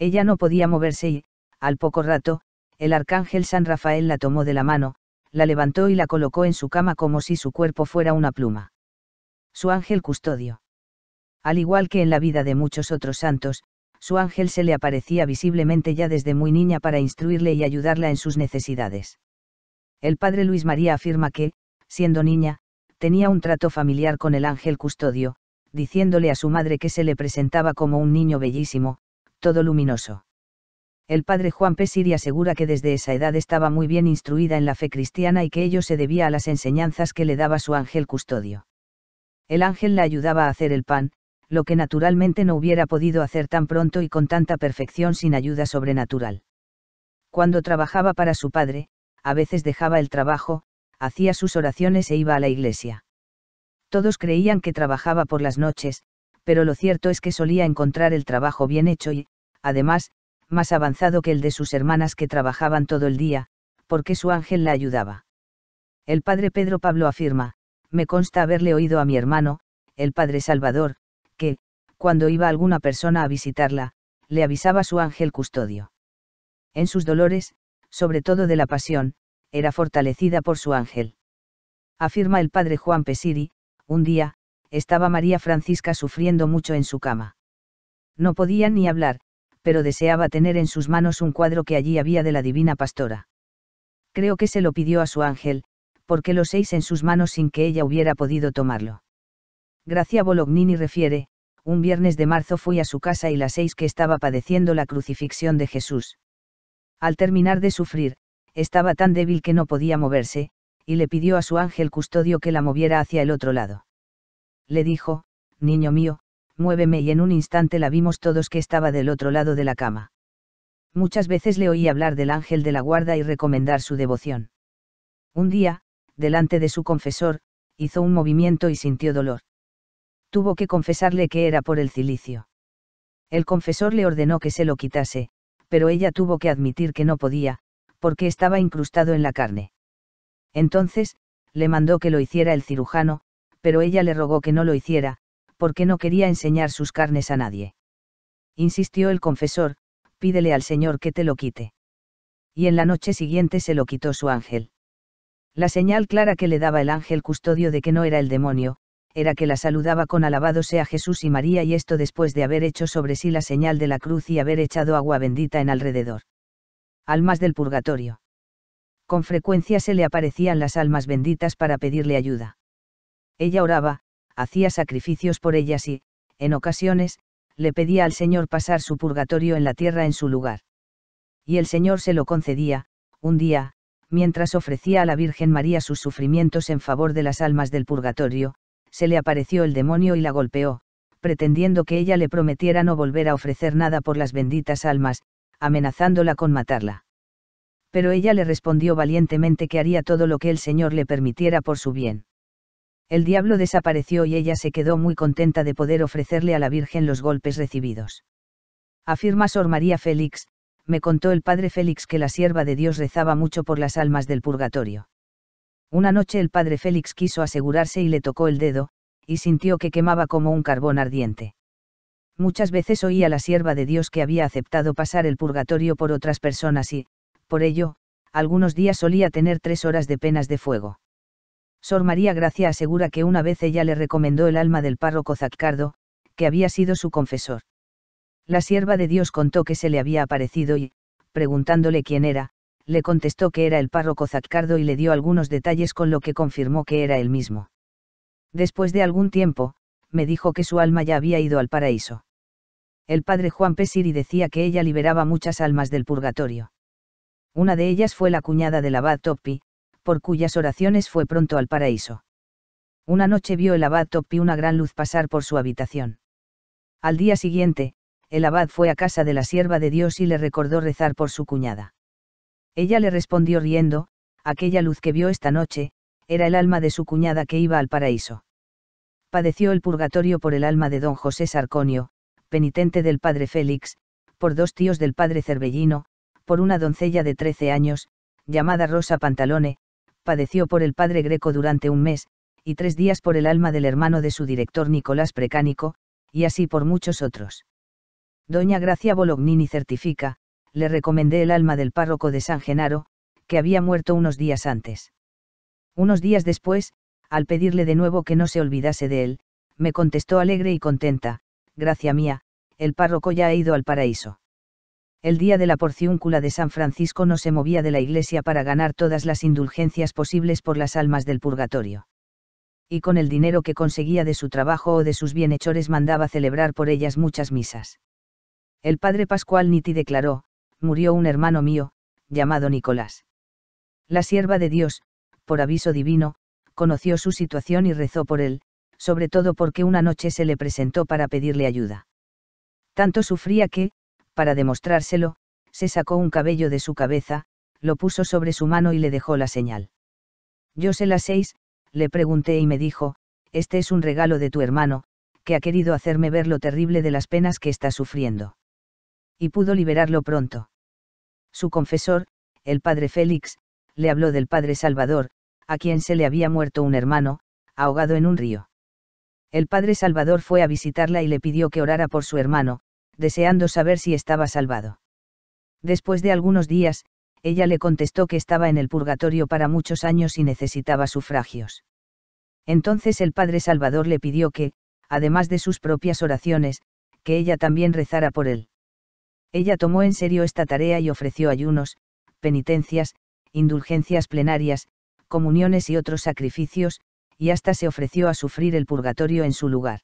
Ella no podía moverse y, al poco rato, el arcángel San Rafael la tomó de la mano, la levantó y la colocó en su cama como si su cuerpo fuera una pluma. Su ángel custodio. Al igual que en la vida de muchos otros santos, su ángel se le aparecía visiblemente ya desde muy niña para instruirle y ayudarla en sus necesidades. El padre Luis María afirma que, siendo niña, tenía un trato familiar con el ángel custodio, diciéndole a su madre que se le presentaba como un niño bellísimo, todo luminoso. El padre Juan Pesiri asegura que desde esa edad estaba muy bien instruida en la fe cristiana y que ello se debía a las enseñanzas que le daba su ángel custodio. El ángel la ayudaba a hacer el pan, lo que naturalmente no hubiera podido hacer tan pronto y con tanta perfección sin ayuda sobrenatural. Cuando trabajaba para su padre, a veces dejaba el trabajo, hacía sus oraciones e iba a la iglesia. Todos creían que trabajaba por las noches, pero lo cierto es que solía encontrar el trabajo bien hecho y, además, más avanzado que el de sus hermanas que trabajaban todo el día, porque su ángel la ayudaba. El padre Pedro Pablo afirma, me consta haberle oído a mi hermano, el padre Salvador, que, cuando iba alguna persona a visitarla, le avisaba su ángel custodio. En sus dolores, sobre todo de la pasión, era fortalecida por su ángel. Afirma el padre Juan Pesiri, un día, estaba María Francisca sufriendo mucho en su cama. No podía ni hablar, pero deseaba tener en sus manos un cuadro que allí había de la divina pastora. Creo que se lo pidió a su ángel, porque lo seis en sus manos sin que ella hubiera podido tomarlo. Gracia Bolognini refiere, un viernes de marzo fui a su casa y las seis que estaba padeciendo la crucifixión de Jesús. Al terminar de sufrir, estaba tan débil que no podía moverse, y le pidió a su ángel custodio que la moviera hacia el otro lado. Le dijo, Niño mío, muéveme y en un instante la vimos todos que estaba del otro lado de la cama. Muchas veces le oí hablar del ángel de la guarda y recomendar su devoción. Un día, delante de su confesor, hizo un movimiento y sintió dolor tuvo que confesarle que era por el cilicio. El confesor le ordenó que se lo quitase, pero ella tuvo que admitir que no podía, porque estaba incrustado en la carne. Entonces, le mandó que lo hiciera el cirujano, pero ella le rogó que no lo hiciera, porque no quería enseñar sus carnes a nadie. Insistió el confesor, pídele al Señor que te lo quite. Y en la noche siguiente se lo quitó su ángel. La señal clara que le daba el ángel custodio de que no era el demonio, era que la saludaba con alabado sea Jesús y María y esto después de haber hecho sobre sí la señal de la cruz y haber echado agua bendita en alrededor. Almas del purgatorio. Con frecuencia se le aparecían las almas benditas para pedirle ayuda. Ella oraba, hacía sacrificios por ellas y, en ocasiones, le pedía al Señor pasar su purgatorio en la tierra en su lugar. Y el Señor se lo concedía, un día, mientras ofrecía a la Virgen María sus sufrimientos en favor de las almas del purgatorio, se le apareció el demonio y la golpeó, pretendiendo que ella le prometiera no volver a ofrecer nada por las benditas almas, amenazándola con matarla. Pero ella le respondió valientemente que haría todo lo que el Señor le permitiera por su bien. El diablo desapareció y ella se quedó muy contenta de poder ofrecerle a la Virgen los golpes recibidos. Afirma Sor María Félix, me contó el padre Félix que la sierva de Dios rezaba mucho por las almas del purgatorio. Una noche el padre Félix quiso asegurarse y le tocó el dedo, y sintió que quemaba como un carbón ardiente. Muchas veces oía la sierva de Dios que había aceptado pasar el purgatorio por otras personas y, por ello, algunos días solía tener tres horas de penas de fuego. Sor María Gracia asegura que una vez ella le recomendó el alma del párroco Zaccardo, que había sido su confesor. La sierva de Dios contó que se le había aparecido y, preguntándole quién era, le contestó que era el párroco Zaccardo y le dio algunos detalles con lo que confirmó que era él mismo. Después de algún tiempo, me dijo que su alma ya había ido al paraíso. El padre Juan Pesiri decía que ella liberaba muchas almas del purgatorio. Una de ellas fue la cuñada del abad Toppi, por cuyas oraciones fue pronto al paraíso. Una noche vio el abad Toppi una gran luz pasar por su habitación. Al día siguiente, el abad fue a casa de la sierva de Dios y le recordó rezar por su cuñada. Ella le respondió riendo, aquella luz que vio esta noche, era el alma de su cuñada que iba al paraíso. Padeció el purgatorio por el alma de don José Sarconio, penitente del padre Félix, por dos tíos del padre Cervellino, por una doncella de trece años, llamada Rosa Pantalone, padeció por el padre Greco durante un mes, y tres días por el alma del hermano de su director Nicolás Precánico, y así por muchos otros. Doña Gracia Bolognini certifica, le recomendé el alma del párroco de San Genaro, que había muerto unos días antes. Unos días después, al pedirle de nuevo que no se olvidase de él, me contestó alegre y contenta, gracia mía, el párroco ya ha ido al paraíso. El día de la porciúncula de San Francisco no se movía de la iglesia para ganar todas las indulgencias posibles por las almas del purgatorio. Y con el dinero que conseguía de su trabajo o de sus bienhechores mandaba celebrar por ellas muchas misas. El padre Pascual Niti declaró, murió un hermano mío, llamado Nicolás. La sierva de Dios, por aviso divino, conoció su situación y rezó por él, sobre todo porque una noche se le presentó para pedirle ayuda. Tanto sufría que, para demostrárselo, se sacó un cabello de su cabeza, lo puso sobre su mano y le dejó la señal. Yo sé las seis, le pregunté y me dijo, este es un regalo de tu hermano, que ha querido hacerme ver lo terrible de las penas que está sufriendo y pudo liberarlo pronto. Su confesor, el padre Félix, le habló del padre Salvador, a quien se le había muerto un hermano, ahogado en un río. El padre Salvador fue a visitarla y le pidió que orara por su hermano, deseando saber si estaba salvado. Después de algunos días, ella le contestó que estaba en el purgatorio para muchos años y necesitaba sufragios. Entonces el padre Salvador le pidió que, además de sus propias oraciones, que ella también rezara por él. Ella tomó en serio esta tarea y ofreció ayunos, penitencias, indulgencias plenarias, comuniones y otros sacrificios, y hasta se ofreció a sufrir el purgatorio en su lugar.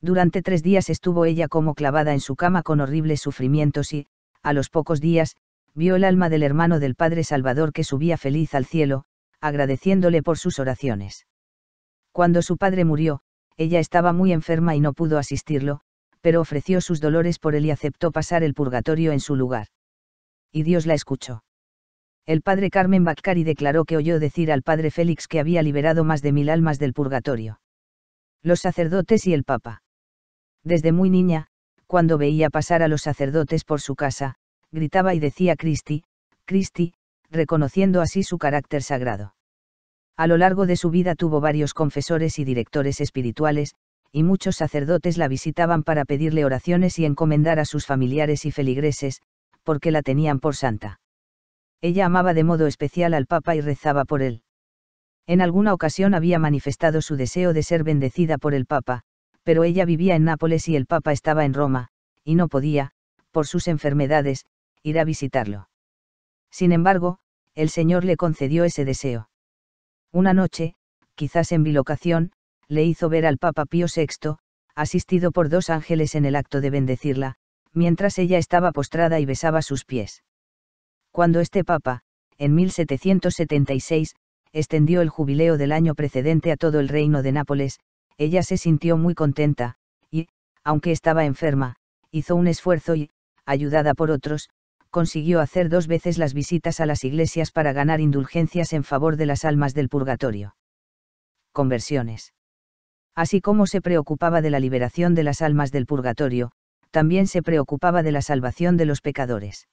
Durante tres días estuvo ella como clavada en su cama con horribles sufrimientos y, a los pocos días, vio el alma del hermano del Padre Salvador que subía feliz al cielo, agradeciéndole por sus oraciones. Cuando su padre murió, ella estaba muy enferma y no pudo asistirlo, pero ofreció sus dolores por él y aceptó pasar el purgatorio en su lugar. Y Dios la escuchó. El padre Carmen Bacari declaró que oyó decir al padre Félix que había liberado más de mil almas del purgatorio. Los sacerdotes y el papa. Desde muy niña, cuando veía pasar a los sacerdotes por su casa, gritaba y decía Cristi, Cristi, reconociendo así su carácter sagrado. A lo largo de su vida tuvo varios confesores y directores espirituales, y muchos sacerdotes la visitaban para pedirle oraciones y encomendar a sus familiares y feligreses, porque la tenían por santa. Ella amaba de modo especial al Papa y rezaba por él. En alguna ocasión había manifestado su deseo de ser bendecida por el Papa, pero ella vivía en Nápoles y el Papa estaba en Roma, y no podía, por sus enfermedades, ir a visitarlo. Sin embargo, el Señor le concedió ese deseo. Una noche, quizás en bilocación, le hizo ver al Papa Pío VI, asistido por dos ángeles en el acto de bendecirla, mientras ella estaba postrada y besaba sus pies. Cuando este Papa, en 1776, extendió el jubileo del año precedente a todo el reino de Nápoles, ella se sintió muy contenta, y, aunque estaba enferma, hizo un esfuerzo y, ayudada por otros, consiguió hacer dos veces las visitas a las iglesias para ganar indulgencias en favor de las almas del purgatorio. Conversiones. Así como se preocupaba de la liberación de las almas del purgatorio, también se preocupaba de la salvación de los pecadores.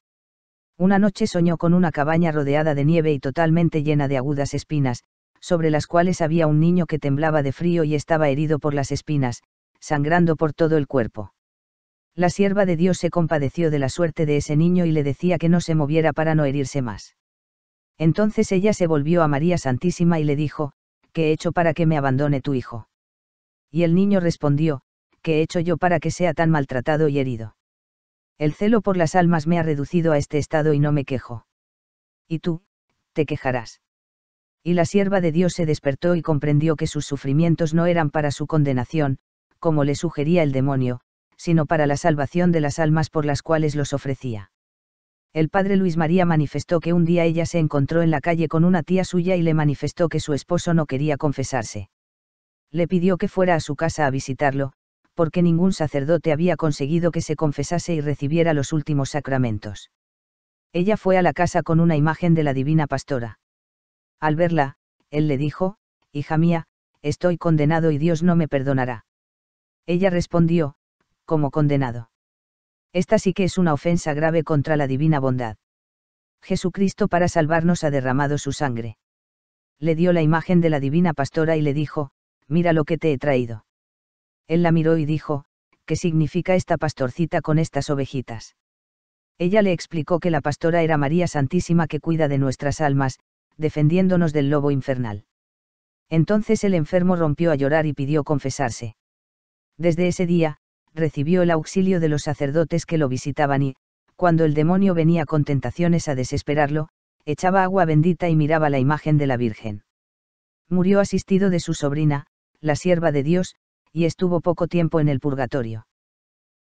Una noche soñó con una cabaña rodeada de nieve y totalmente llena de agudas espinas, sobre las cuales había un niño que temblaba de frío y estaba herido por las espinas, sangrando por todo el cuerpo. La sierva de Dios se compadeció de la suerte de ese niño y le decía que no se moviera para no herirse más. Entonces ella se volvió a María Santísima y le dijo, ¿qué he hecho para que me abandone tu hijo? Y el niño respondió, ¿qué he hecho yo para que sea tan maltratado y herido? El celo por las almas me ha reducido a este estado y no me quejo. Y tú, te quejarás. Y la sierva de Dios se despertó y comprendió que sus sufrimientos no eran para su condenación, como le sugería el demonio, sino para la salvación de las almas por las cuales los ofrecía. El padre Luis María manifestó que un día ella se encontró en la calle con una tía suya y le manifestó que su esposo no quería confesarse le pidió que fuera a su casa a visitarlo, porque ningún sacerdote había conseguido que se confesase y recibiera los últimos sacramentos. Ella fue a la casa con una imagen de la divina pastora. Al verla, él le dijo, Hija mía, estoy condenado y Dios no me perdonará. Ella respondió, como condenado. Esta sí que es una ofensa grave contra la divina bondad. Jesucristo para salvarnos ha derramado su sangre. Le dio la imagen de la divina pastora y le dijo, mira lo que te he traído. Él la miró y dijo, ¿qué significa esta pastorcita con estas ovejitas? Ella le explicó que la pastora era María Santísima que cuida de nuestras almas, defendiéndonos del lobo infernal. Entonces el enfermo rompió a llorar y pidió confesarse. Desde ese día, recibió el auxilio de los sacerdotes que lo visitaban y, cuando el demonio venía con tentaciones a desesperarlo, echaba agua bendita y miraba la imagen de la Virgen. Murió asistido de su sobrina, la sierva de Dios, y estuvo poco tiempo en el purgatorio.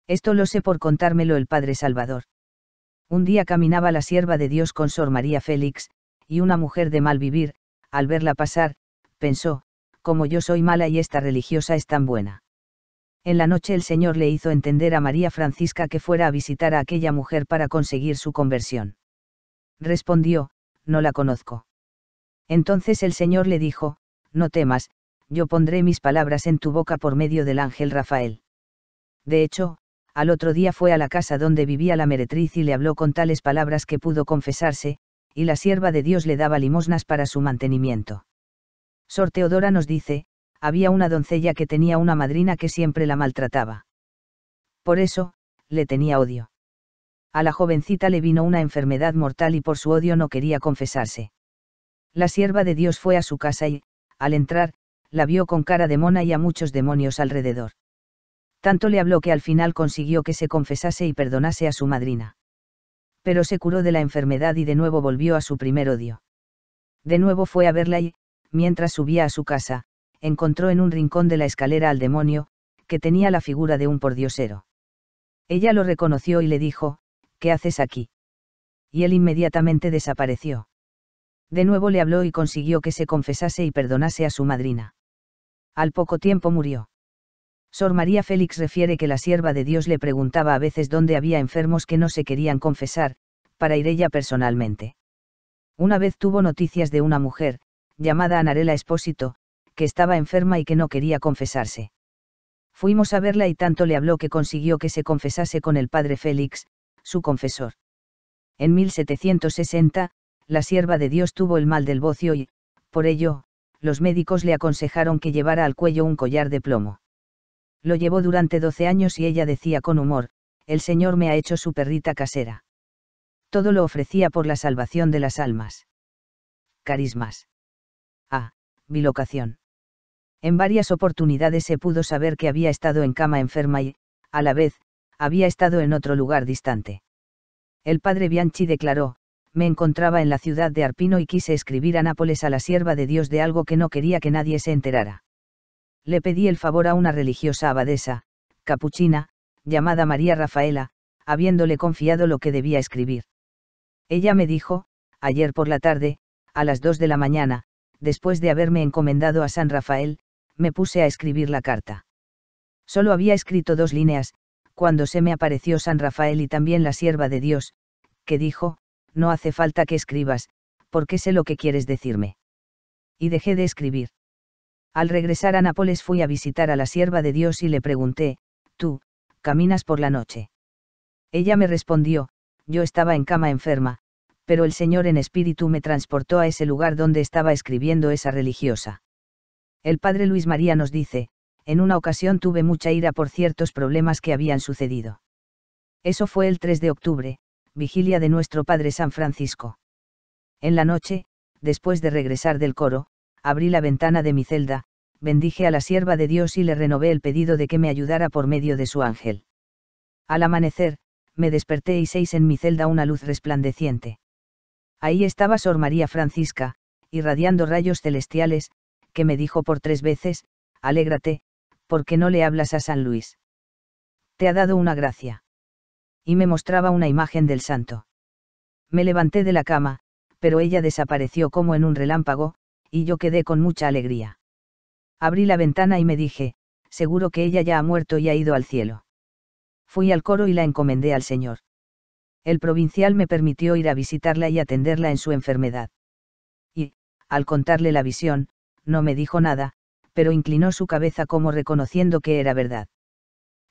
Esto lo sé por contármelo el Padre Salvador. Un día caminaba la sierva de Dios con Sor María Félix, y una mujer de mal vivir, al verla pasar, pensó, como yo soy mala y esta religiosa es tan buena. En la noche el Señor le hizo entender a María Francisca que fuera a visitar a aquella mujer para conseguir su conversión. Respondió, no la conozco. Entonces el Señor le dijo, no temas, yo pondré mis palabras en tu boca por medio del ángel Rafael. De hecho, al otro día fue a la casa donde vivía la meretriz y le habló con tales palabras que pudo confesarse, y la sierva de Dios le daba limosnas para su mantenimiento. Sor Teodora nos dice, había una doncella que tenía una madrina que siempre la maltrataba. Por eso, le tenía odio. A la jovencita le vino una enfermedad mortal y por su odio no quería confesarse. La sierva de Dios fue a su casa y, al entrar, la vio con cara de mona y a muchos demonios alrededor. Tanto le habló que al final consiguió que se confesase y perdonase a su madrina. Pero se curó de la enfermedad y de nuevo volvió a su primer odio. De nuevo fue a verla y, mientras subía a su casa, encontró en un rincón de la escalera al demonio, que tenía la figura de un pordiosero. Ella lo reconoció y le dijo, ¿qué haces aquí? Y él inmediatamente desapareció. De nuevo le habló y consiguió que se confesase y perdonase a su madrina al poco tiempo murió. Sor María Félix refiere que la sierva de Dios le preguntaba a veces dónde había enfermos que no se querían confesar, para ir ella personalmente. Una vez tuvo noticias de una mujer, llamada Anarela Espósito, que estaba enferma y que no quería confesarse. Fuimos a verla y tanto le habló que consiguió que se confesase con el padre Félix, su confesor. En 1760, la sierva de Dios tuvo el mal del bocio y, por ello, los médicos le aconsejaron que llevara al cuello un collar de plomo. Lo llevó durante 12 años y ella decía con humor, el Señor me ha hecho su perrita casera. Todo lo ofrecía por la salvación de las almas. Carismas. Ah, locación. En varias oportunidades se pudo saber que había estado en cama enferma y, a la vez, había estado en otro lugar distante. El padre Bianchi declaró, me encontraba en la ciudad de Arpino y quise escribir a Nápoles a la sierva de Dios de algo que no quería que nadie se enterara. Le pedí el favor a una religiosa abadesa, capuchina, llamada María Rafaela, habiéndole confiado lo que debía escribir. Ella me dijo, ayer por la tarde, a las dos de la mañana, después de haberme encomendado a San Rafael, me puse a escribir la carta. Solo había escrito dos líneas, cuando se me apareció San Rafael y también la sierva de Dios, que dijo, no hace falta que escribas, porque sé lo que quieres decirme. Y dejé de escribir. Al regresar a Nápoles fui a visitar a la sierva de Dios y le pregunté, tú, caminas por la noche. Ella me respondió, yo estaba en cama enferma, pero el Señor en espíritu me transportó a ese lugar donde estaba escribiendo esa religiosa. El padre Luis María nos dice, en una ocasión tuve mucha ira por ciertos problemas que habían sucedido. Eso fue el 3 de octubre, vigilia de nuestro Padre San Francisco. En la noche, después de regresar del coro, abrí la ventana de mi celda, bendije a la sierva de Dios y le renové el pedido de que me ayudara por medio de su ángel. Al amanecer, me desperté y seis en mi celda una luz resplandeciente. Ahí estaba Sor María Francisca, irradiando rayos celestiales, que me dijo por tres veces, Alégrate, porque no le hablas a San Luis. Te ha dado una gracia y me mostraba una imagen del santo. Me levanté de la cama, pero ella desapareció como en un relámpago, y yo quedé con mucha alegría. Abrí la ventana y me dije, seguro que ella ya ha muerto y ha ido al cielo. Fui al coro y la encomendé al Señor. El provincial me permitió ir a visitarla y atenderla en su enfermedad. Y, al contarle la visión, no me dijo nada, pero inclinó su cabeza como reconociendo que era verdad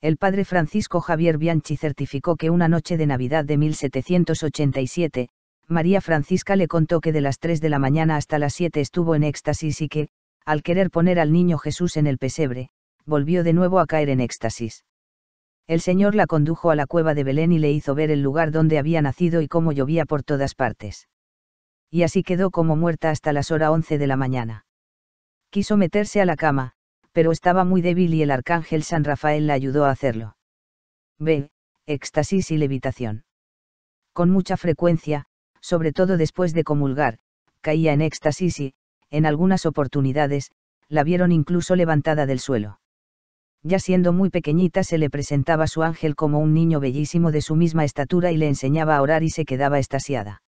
el padre Francisco Javier Bianchi certificó que una noche de Navidad de 1787, María Francisca le contó que de las 3 de la mañana hasta las 7 estuvo en éxtasis y que, al querer poner al niño Jesús en el pesebre, volvió de nuevo a caer en éxtasis. El Señor la condujo a la cueva de Belén y le hizo ver el lugar donde había nacido y cómo llovía por todas partes. Y así quedó como muerta hasta las hora 11 de la mañana. Quiso meterse a la cama, pero estaba muy débil y el arcángel San Rafael la ayudó a hacerlo. B. Éxtasis y levitación. Con mucha frecuencia, sobre todo después de comulgar, caía en éxtasis y, en algunas oportunidades, la vieron incluso levantada del suelo. Ya siendo muy pequeñita se le presentaba su ángel como un niño bellísimo de su misma estatura y le enseñaba a orar y se quedaba estasiada.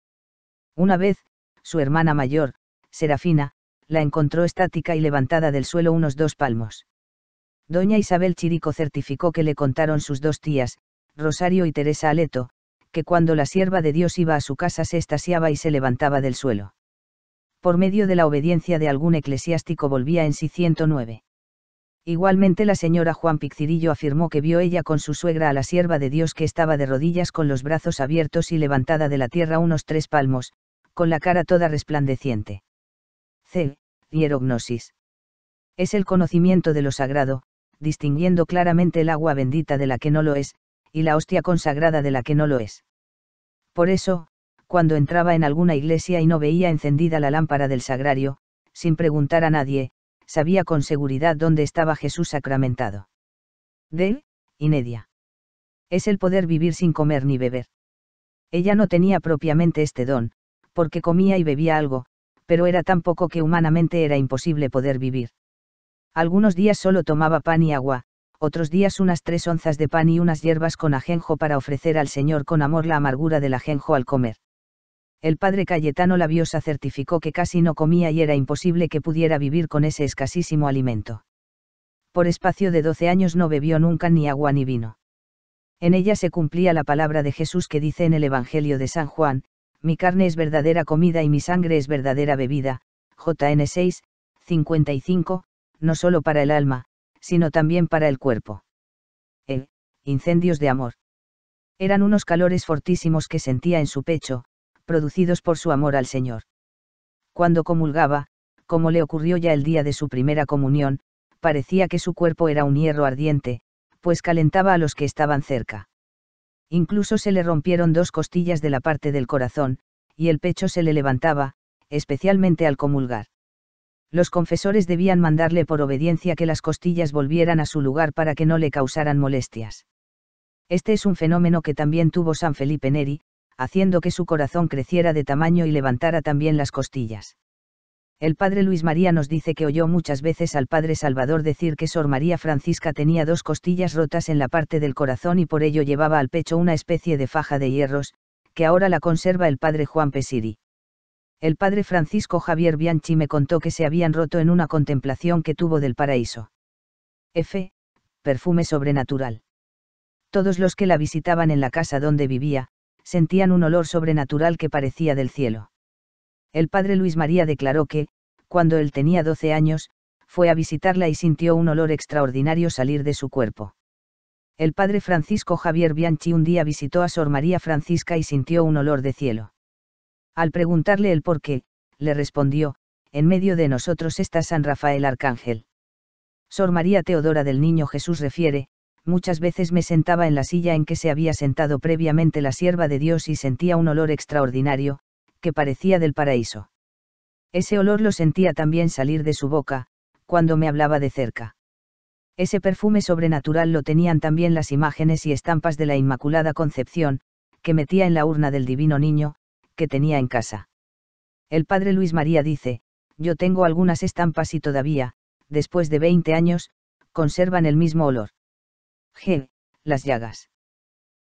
Una vez, su hermana mayor, Serafina, la encontró estática y levantada del suelo unos dos palmos. Doña Isabel Chirico certificó que le contaron sus dos tías, Rosario y Teresa Aleto, que cuando la sierva de Dios iba a su casa se estasiaba y se levantaba del suelo. Por medio de la obediencia de algún eclesiástico volvía en sí 109. Igualmente la señora Juan Piccirillo afirmó que vio ella con su suegra a la sierva de Dios que estaba de rodillas con los brazos abiertos y levantada de la tierra unos tres palmos, con la cara toda resplandeciente c. Hierognosis. Es el conocimiento de lo sagrado, distinguiendo claramente el agua bendita de la que no lo es, y la hostia consagrada de la que no lo es. Por eso, cuando entraba en alguna iglesia y no veía encendida la lámpara del sagrario, sin preguntar a nadie, sabía con seguridad dónde estaba Jesús sacramentado. D. Inedia. Es el poder vivir sin comer ni beber. Ella no tenía propiamente este don, porque comía y bebía algo, pero era tan poco que humanamente era imposible poder vivir. Algunos días solo tomaba pan y agua, otros días unas tres onzas de pan y unas hierbas con ajenjo para ofrecer al Señor con amor la amargura del ajenjo al comer. El padre Cayetano Labiosa certificó que casi no comía y era imposible que pudiera vivir con ese escasísimo alimento. Por espacio de doce años no bebió nunca ni agua ni vino. En ella se cumplía la palabra de Jesús que dice en el Evangelio de San Juan, mi carne es verdadera comida y mi sangre es verdadera bebida, JN 6, 55, no solo para el alma, sino también para el cuerpo. El, incendios de amor. Eran unos calores fortísimos que sentía en su pecho, producidos por su amor al Señor. Cuando comulgaba, como le ocurrió ya el día de su primera comunión, parecía que su cuerpo era un hierro ardiente, pues calentaba a los que estaban cerca. Incluso se le rompieron dos costillas de la parte del corazón, y el pecho se le levantaba, especialmente al comulgar. Los confesores debían mandarle por obediencia que las costillas volvieran a su lugar para que no le causaran molestias. Este es un fenómeno que también tuvo San Felipe Neri, haciendo que su corazón creciera de tamaño y levantara también las costillas. El padre Luis María nos dice que oyó muchas veces al padre Salvador decir que Sor María Francisca tenía dos costillas rotas en la parte del corazón y por ello llevaba al pecho una especie de faja de hierros, que ahora la conserva el padre Juan Pesiri. El padre Francisco Javier Bianchi me contó que se habían roto en una contemplación que tuvo del paraíso. F. Perfume sobrenatural. Todos los que la visitaban en la casa donde vivía, sentían un olor sobrenatural que parecía del cielo. El padre Luis María declaró que, cuando él tenía 12 años, fue a visitarla y sintió un olor extraordinario salir de su cuerpo. El padre Francisco Javier Bianchi un día visitó a Sor María Francisca y sintió un olor de cielo. Al preguntarle el por qué, le respondió, en medio de nosotros está San Rafael Arcángel. Sor María Teodora del Niño Jesús refiere, muchas veces me sentaba en la silla en que se había sentado previamente la sierva de Dios y sentía un olor extraordinario, que parecía del paraíso. Ese olor lo sentía también salir de su boca, cuando me hablaba de cerca. Ese perfume sobrenatural lo tenían también las imágenes y estampas de la Inmaculada Concepción, que metía en la urna del divino niño, que tenía en casa. El padre Luis María dice, yo tengo algunas estampas y todavía, después de 20 años, conservan el mismo olor. G. Las llagas.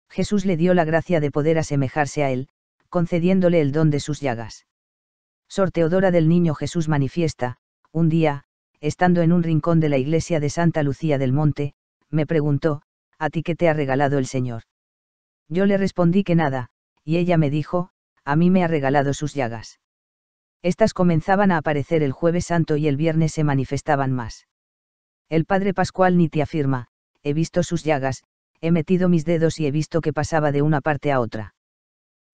Jesús le dio la gracia de poder asemejarse a él, concediéndole el don de sus llagas. Sor Teodora del Niño Jesús manifiesta, un día, estando en un rincón de la iglesia de Santa Lucía del Monte, me preguntó, ¿a ti qué te ha regalado el Señor? Yo le respondí que nada, y ella me dijo, a mí me ha regalado sus llagas. Estas comenzaban a aparecer el jueves santo y el viernes se manifestaban más. El padre Pascual Niti afirma, he visto sus llagas, he metido mis dedos y he visto que pasaba de una parte a otra.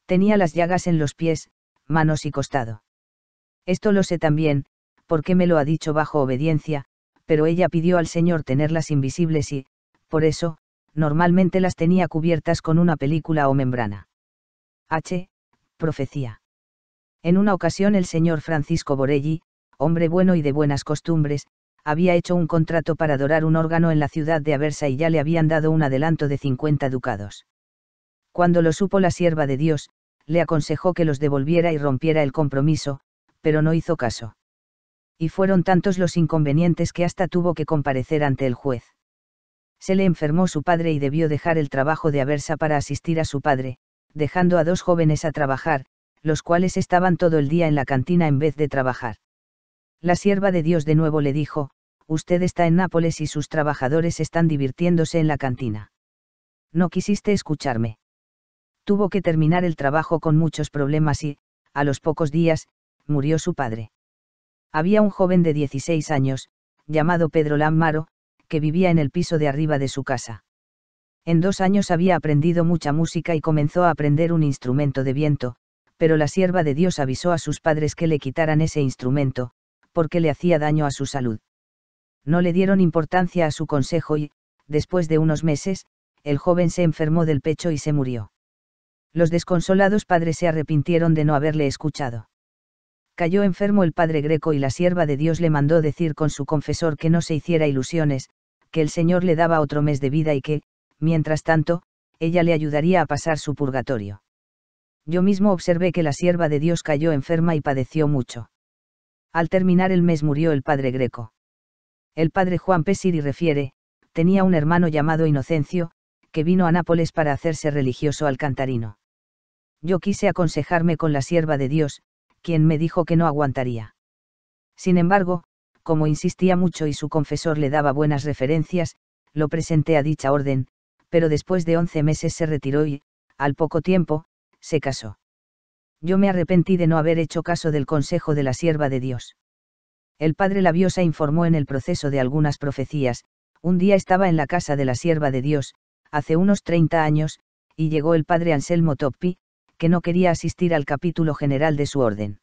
Tenía las llagas en los pies, manos y costado. Esto lo sé también, porque me lo ha dicho bajo obediencia, pero ella pidió al Señor tenerlas invisibles y, por eso, normalmente las tenía cubiertas con una película o membrana. H. Profecía. En una ocasión el señor Francisco Borelli, hombre bueno y de buenas costumbres, había hecho un contrato para dorar un órgano en la ciudad de Aversa y ya le habían dado un adelanto de 50 ducados. Cuando lo supo la sierva de Dios, le aconsejó que los devolviera y rompiera el compromiso, pero no hizo caso. Y fueron tantos los inconvenientes que hasta tuvo que comparecer ante el juez. Se le enfermó su padre y debió dejar el trabajo de Aversa para asistir a su padre, dejando a dos jóvenes a trabajar, los cuales estaban todo el día en la cantina en vez de trabajar. La sierva de Dios de nuevo le dijo, usted está en Nápoles y sus trabajadores están divirtiéndose en la cantina. No quisiste escucharme tuvo que terminar el trabajo con muchos problemas y, a los pocos días, murió su padre. Había un joven de 16 años, llamado Pedro Lammaro, que vivía en el piso de arriba de su casa. En dos años había aprendido mucha música y comenzó a aprender un instrumento de viento, pero la sierva de Dios avisó a sus padres que le quitaran ese instrumento, porque le hacía daño a su salud. No le dieron importancia a su consejo y, después de unos meses, el joven se enfermó del pecho y se murió. Los desconsolados padres se arrepintieron de no haberle escuchado. Cayó enfermo el padre Greco y la sierva de Dios le mandó decir con su confesor que no se hiciera ilusiones, que el Señor le daba otro mes de vida y que, mientras tanto, ella le ayudaría a pasar su purgatorio. Yo mismo observé que la sierva de Dios cayó enferma y padeció mucho. Al terminar el mes murió el padre Greco. El padre Juan Pesiri refiere, tenía un hermano llamado Inocencio, que vino a Nápoles para hacerse religioso cantarino yo quise aconsejarme con la sierva de Dios, quien me dijo que no aguantaría. Sin embargo, como insistía mucho y su confesor le daba buenas referencias, lo presenté a dicha orden, pero después de once meses se retiró y, al poco tiempo, se casó. Yo me arrepentí de no haber hecho caso del consejo de la sierva de Dios. El padre Labiosa informó en el proceso de algunas profecías, un día estaba en la casa de la sierva de Dios, hace unos 30 años, y llegó el padre Anselmo Toppi, que no quería asistir al capítulo general de su orden.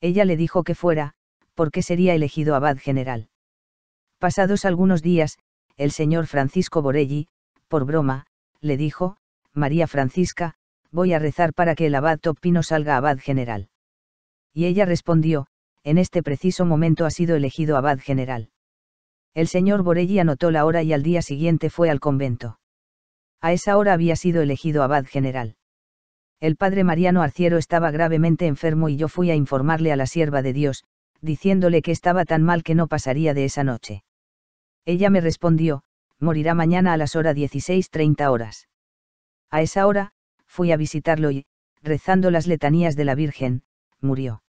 Ella le dijo que fuera, porque sería elegido abad general. Pasados algunos días, el señor Francisco Borelli, por broma, le dijo, María Francisca, voy a rezar para que el abad Topino salga abad general. Y ella respondió, en este preciso momento ha sido elegido abad general. El señor Borelli anotó la hora y al día siguiente fue al convento. A esa hora había sido elegido abad general. El padre Mariano Arciero estaba gravemente enfermo y yo fui a informarle a la sierva de Dios, diciéndole que estaba tan mal que no pasaría de esa noche. Ella me respondió, morirá mañana a las horas 16.30 horas. A esa hora, fui a visitarlo y, rezando las letanías de la Virgen, murió.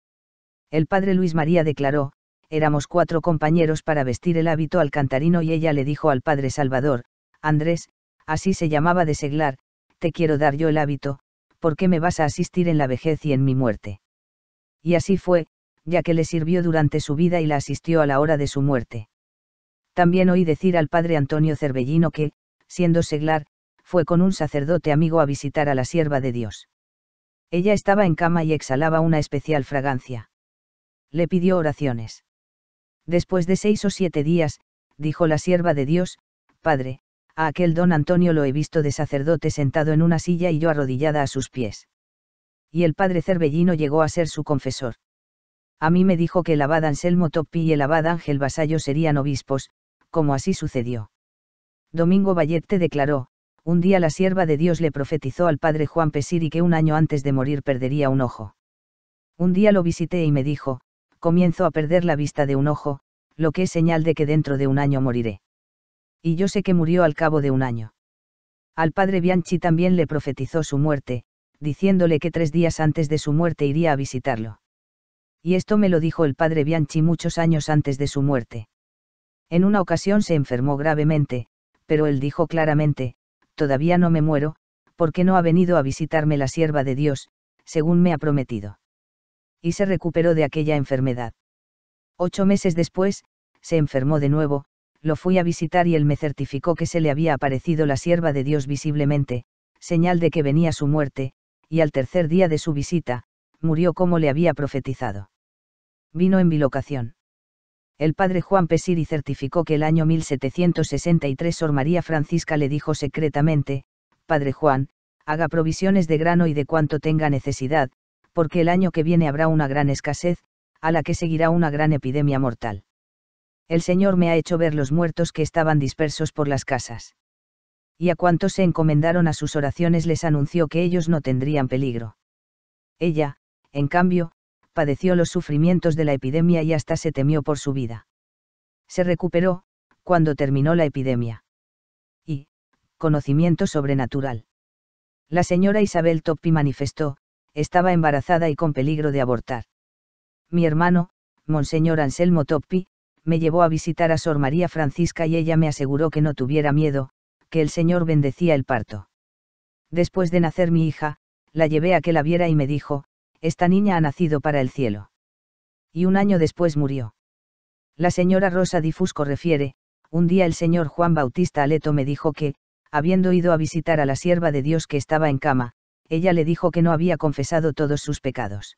El padre Luis María declaró, éramos cuatro compañeros para vestir el hábito al cantarino y ella le dijo al padre Salvador, Andrés, así se llamaba de seglar, te quiero dar yo el hábito, ¿por qué me vas a asistir en la vejez y en mi muerte? Y así fue, ya que le sirvió durante su vida y la asistió a la hora de su muerte. También oí decir al padre Antonio Cervellino que, siendo seglar, fue con un sacerdote amigo a visitar a la sierva de Dios. Ella estaba en cama y exhalaba una especial fragancia. Le pidió oraciones. Después de seis o siete días, dijo la sierva de Dios, Padre, a aquel don Antonio lo he visto de sacerdote sentado en una silla y yo arrodillada a sus pies. Y el padre Cervellino llegó a ser su confesor. A mí me dijo que el abad Anselmo Toppi y el abad Ángel Vasallo serían obispos, como así sucedió. Domingo Vallette declaró, un día la sierva de Dios le profetizó al padre Juan Pesiri que un año antes de morir perdería un ojo. Un día lo visité y me dijo, comienzo a perder la vista de un ojo, lo que es señal de que dentro de un año moriré y yo sé que murió al cabo de un año. Al padre Bianchi también le profetizó su muerte, diciéndole que tres días antes de su muerte iría a visitarlo. Y esto me lo dijo el padre Bianchi muchos años antes de su muerte. En una ocasión se enfermó gravemente, pero él dijo claramente, todavía no me muero, porque no ha venido a visitarme la sierva de Dios, según me ha prometido. Y se recuperó de aquella enfermedad. Ocho meses después, se enfermó de nuevo, lo fui a visitar y él me certificó que se le había aparecido la sierva de Dios visiblemente, señal de que venía su muerte, y al tercer día de su visita, murió como le había profetizado. Vino en bilocación. El padre Juan Pesiri certificó que el año 1763 Sor María Francisca le dijo secretamente, Padre Juan, haga provisiones de grano y de cuanto tenga necesidad, porque el año que viene habrá una gran escasez, a la que seguirá una gran epidemia mortal el Señor me ha hecho ver los muertos que estaban dispersos por las casas. Y a cuantos se encomendaron a sus oraciones les anunció que ellos no tendrían peligro. Ella, en cambio, padeció los sufrimientos de la epidemia y hasta se temió por su vida. Se recuperó, cuando terminó la epidemia. Y, conocimiento sobrenatural. La señora Isabel Toppi manifestó, estaba embarazada y con peligro de abortar. Mi hermano, Monseñor Anselmo Toppi, me llevó a visitar a Sor María Francisca y ella me aseguró que no tuviera miedo, que el Señor bendecía el parto. Después de nacer mi hija, la llevé a que la viera y me dijo, esta niña ha nacido para el cielo. Y un año después murió. La señora Rosa Difusco refiere, un día el señor Juan Bautista Aleto me dijo que, habiendo ido a visitar a la sierva de Dios que estaba en cama, ella le dijo que no había confesado todos sus pecados.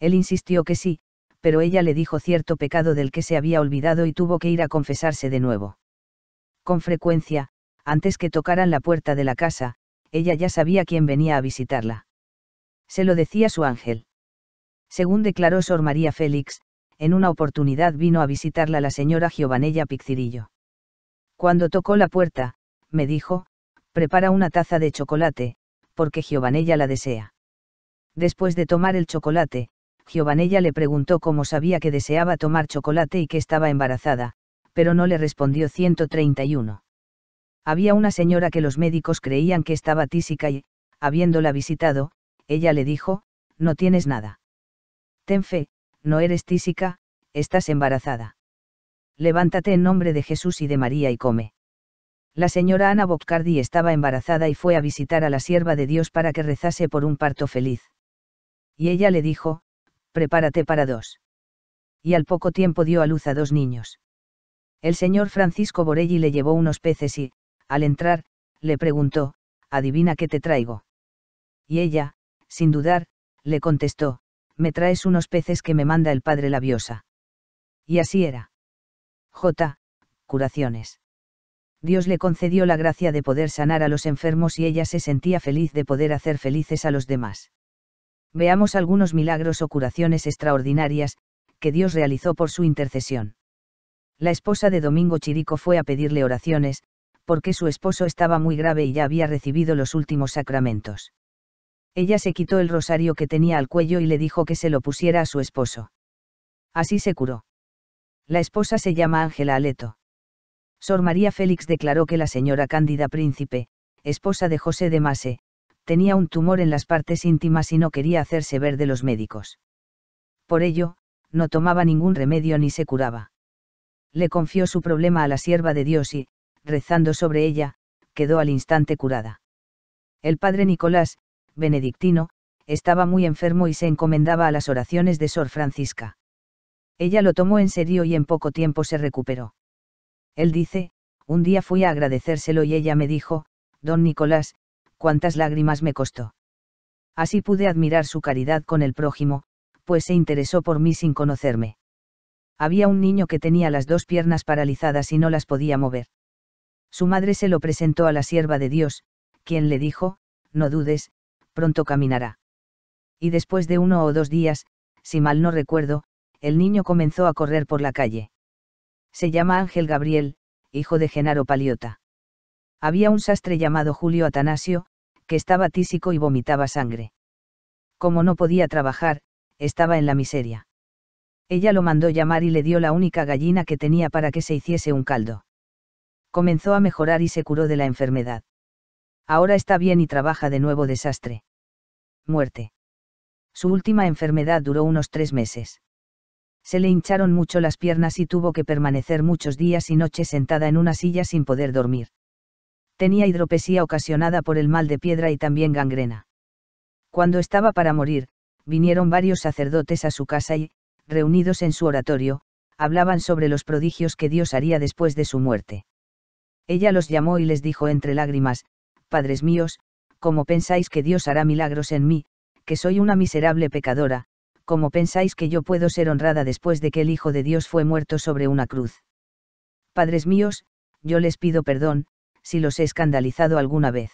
Él insistió que sí, pero ella le dijo cierto pecado del que se había olvidado y tuvo que ir a confesarse de nuevo. Con frecuencia, antes que tocaran la puerta de la casa, ella ya sabía quién venía a visitarla. Se lo decía su ángel. Según declaró Sor María Félix, en una oportunidad vino a visitarla la señora Giovanella Piccirillo. Cuando tocó la puerta, me dijo, prepara una taza de chocolate, porque Giovanella la desea. Después de tomar el chocolate, Giovanella le preguntó cómo sabía que deseaba tomar chocolate y que estaba embarazada, pero no le respondió 131. Había una señora que los médicos creían que estaba tísica y, habiéndola visitado, ella le dijo, no tienes nada. Ten fe, no eres tísica, estás embarazada. Levántate en nombre de Jesús y de María y come. La señora Ana Boccardi estaba embarazada y fue a visitar a la sierva de Dios para que rezase por un parto feliz. Y ella le dijo, prepárate para dos. Y al poco tiempo dio a luz a dos niños. El señor Francisco Borelli le llevó unos peces y, al entrar, le preguntó, adivina qué te traigo. Y ella, sin dudar, le contestó, me traes unos peces que me manda el padre labiosa. Y así era. J. Curaciones. Dios le concedió la gracia de poder sanar a los enfermos y ella se sentía feliz de poder hacer felices a los demás veamos algunos milagros o curaciones extraordinarias, que Dios realizó por su intercesión. La esposa de Domingo Chirico fue a pedirle oraciones, porque su esposo estaba muy grave y ya había recibido los últimos sacramentos. Ella se quitó el rosario que tenía al cuello y le dijo que se lo pusiera a su esposo. Así se curó. La esposa se llama Ángela Aleto. Sor María Félix declaró que la señora Cándida Príncipe, esposa de José de Mase, tenía un tumor en las partes íntimas y no quería hacerse ver de los médicos. Por ello, no tomaba ningún remedio ni se curaba. Le confió su problema a la sierva de Dios y, rezando sobre ella, quedó al instante curada. El padre Nicolás, benedictino, estaba muy enfermo y se encomendaba a las oraciones de Sor Francisca. Ella lo tomó en serio y en poco tiempo se recuperó. Él dice, un día fui a agradecérselo y ella me dijo, Don Nicolás, cuántas lágrimas me costó. Así pude admirar su caridad con el prójimo, pues se interesó por mí sin conocerme. Había un niño que tenía las dos piernas paralizadas y no las podía mover. Su madre se lo presentó a la sierva de Dios, quien le dijo, no dudes, pronto caminará. Y después de uno o dos días, si mal no recuerdo, el niño comenzó a correr por la calle. Se llama Ángel Gabriel, hijo de Genaro Paliota. Había un sastre llamado Julio Atanasio, que estaba tísico y vomitaba sangre. Como no podía trabajar, estaba en la miseria. Ella lo mandó llamar y le dio la única gallina que tenía para que se hiciese un caldo. Comenzó a mejorar y se curó de la enfermedad. Ahora está bien y trabaja de nuevo desastre. Muerte. Su última enfermedad duró unos tres meses. Se le hincharon mucho las piernas y tuvo que permanecer muchos días y noches sentada en una silla sin poder dormir tenía hidropesía ocasionada por el mal de piedra y también gangrena. Cuando estaba para morir, vinieron varios sacerdotes a su casa y, reunidos en su oratorio, hablaban sobre los prodigios que Dios haría después de su muerte. Ella los llamó y les dijo entre lágrimas, Padres míos, ¿cómo pensáis que Dios hará milagros en mí, que soy una miserable pecadora? ¿Cómo pensáis que yo puedo ser honrada después de que el Hijo de Dios fue muerto sobre una cruz? Padres míos, yo les pido perdón, si los he escandalizado alguna vez.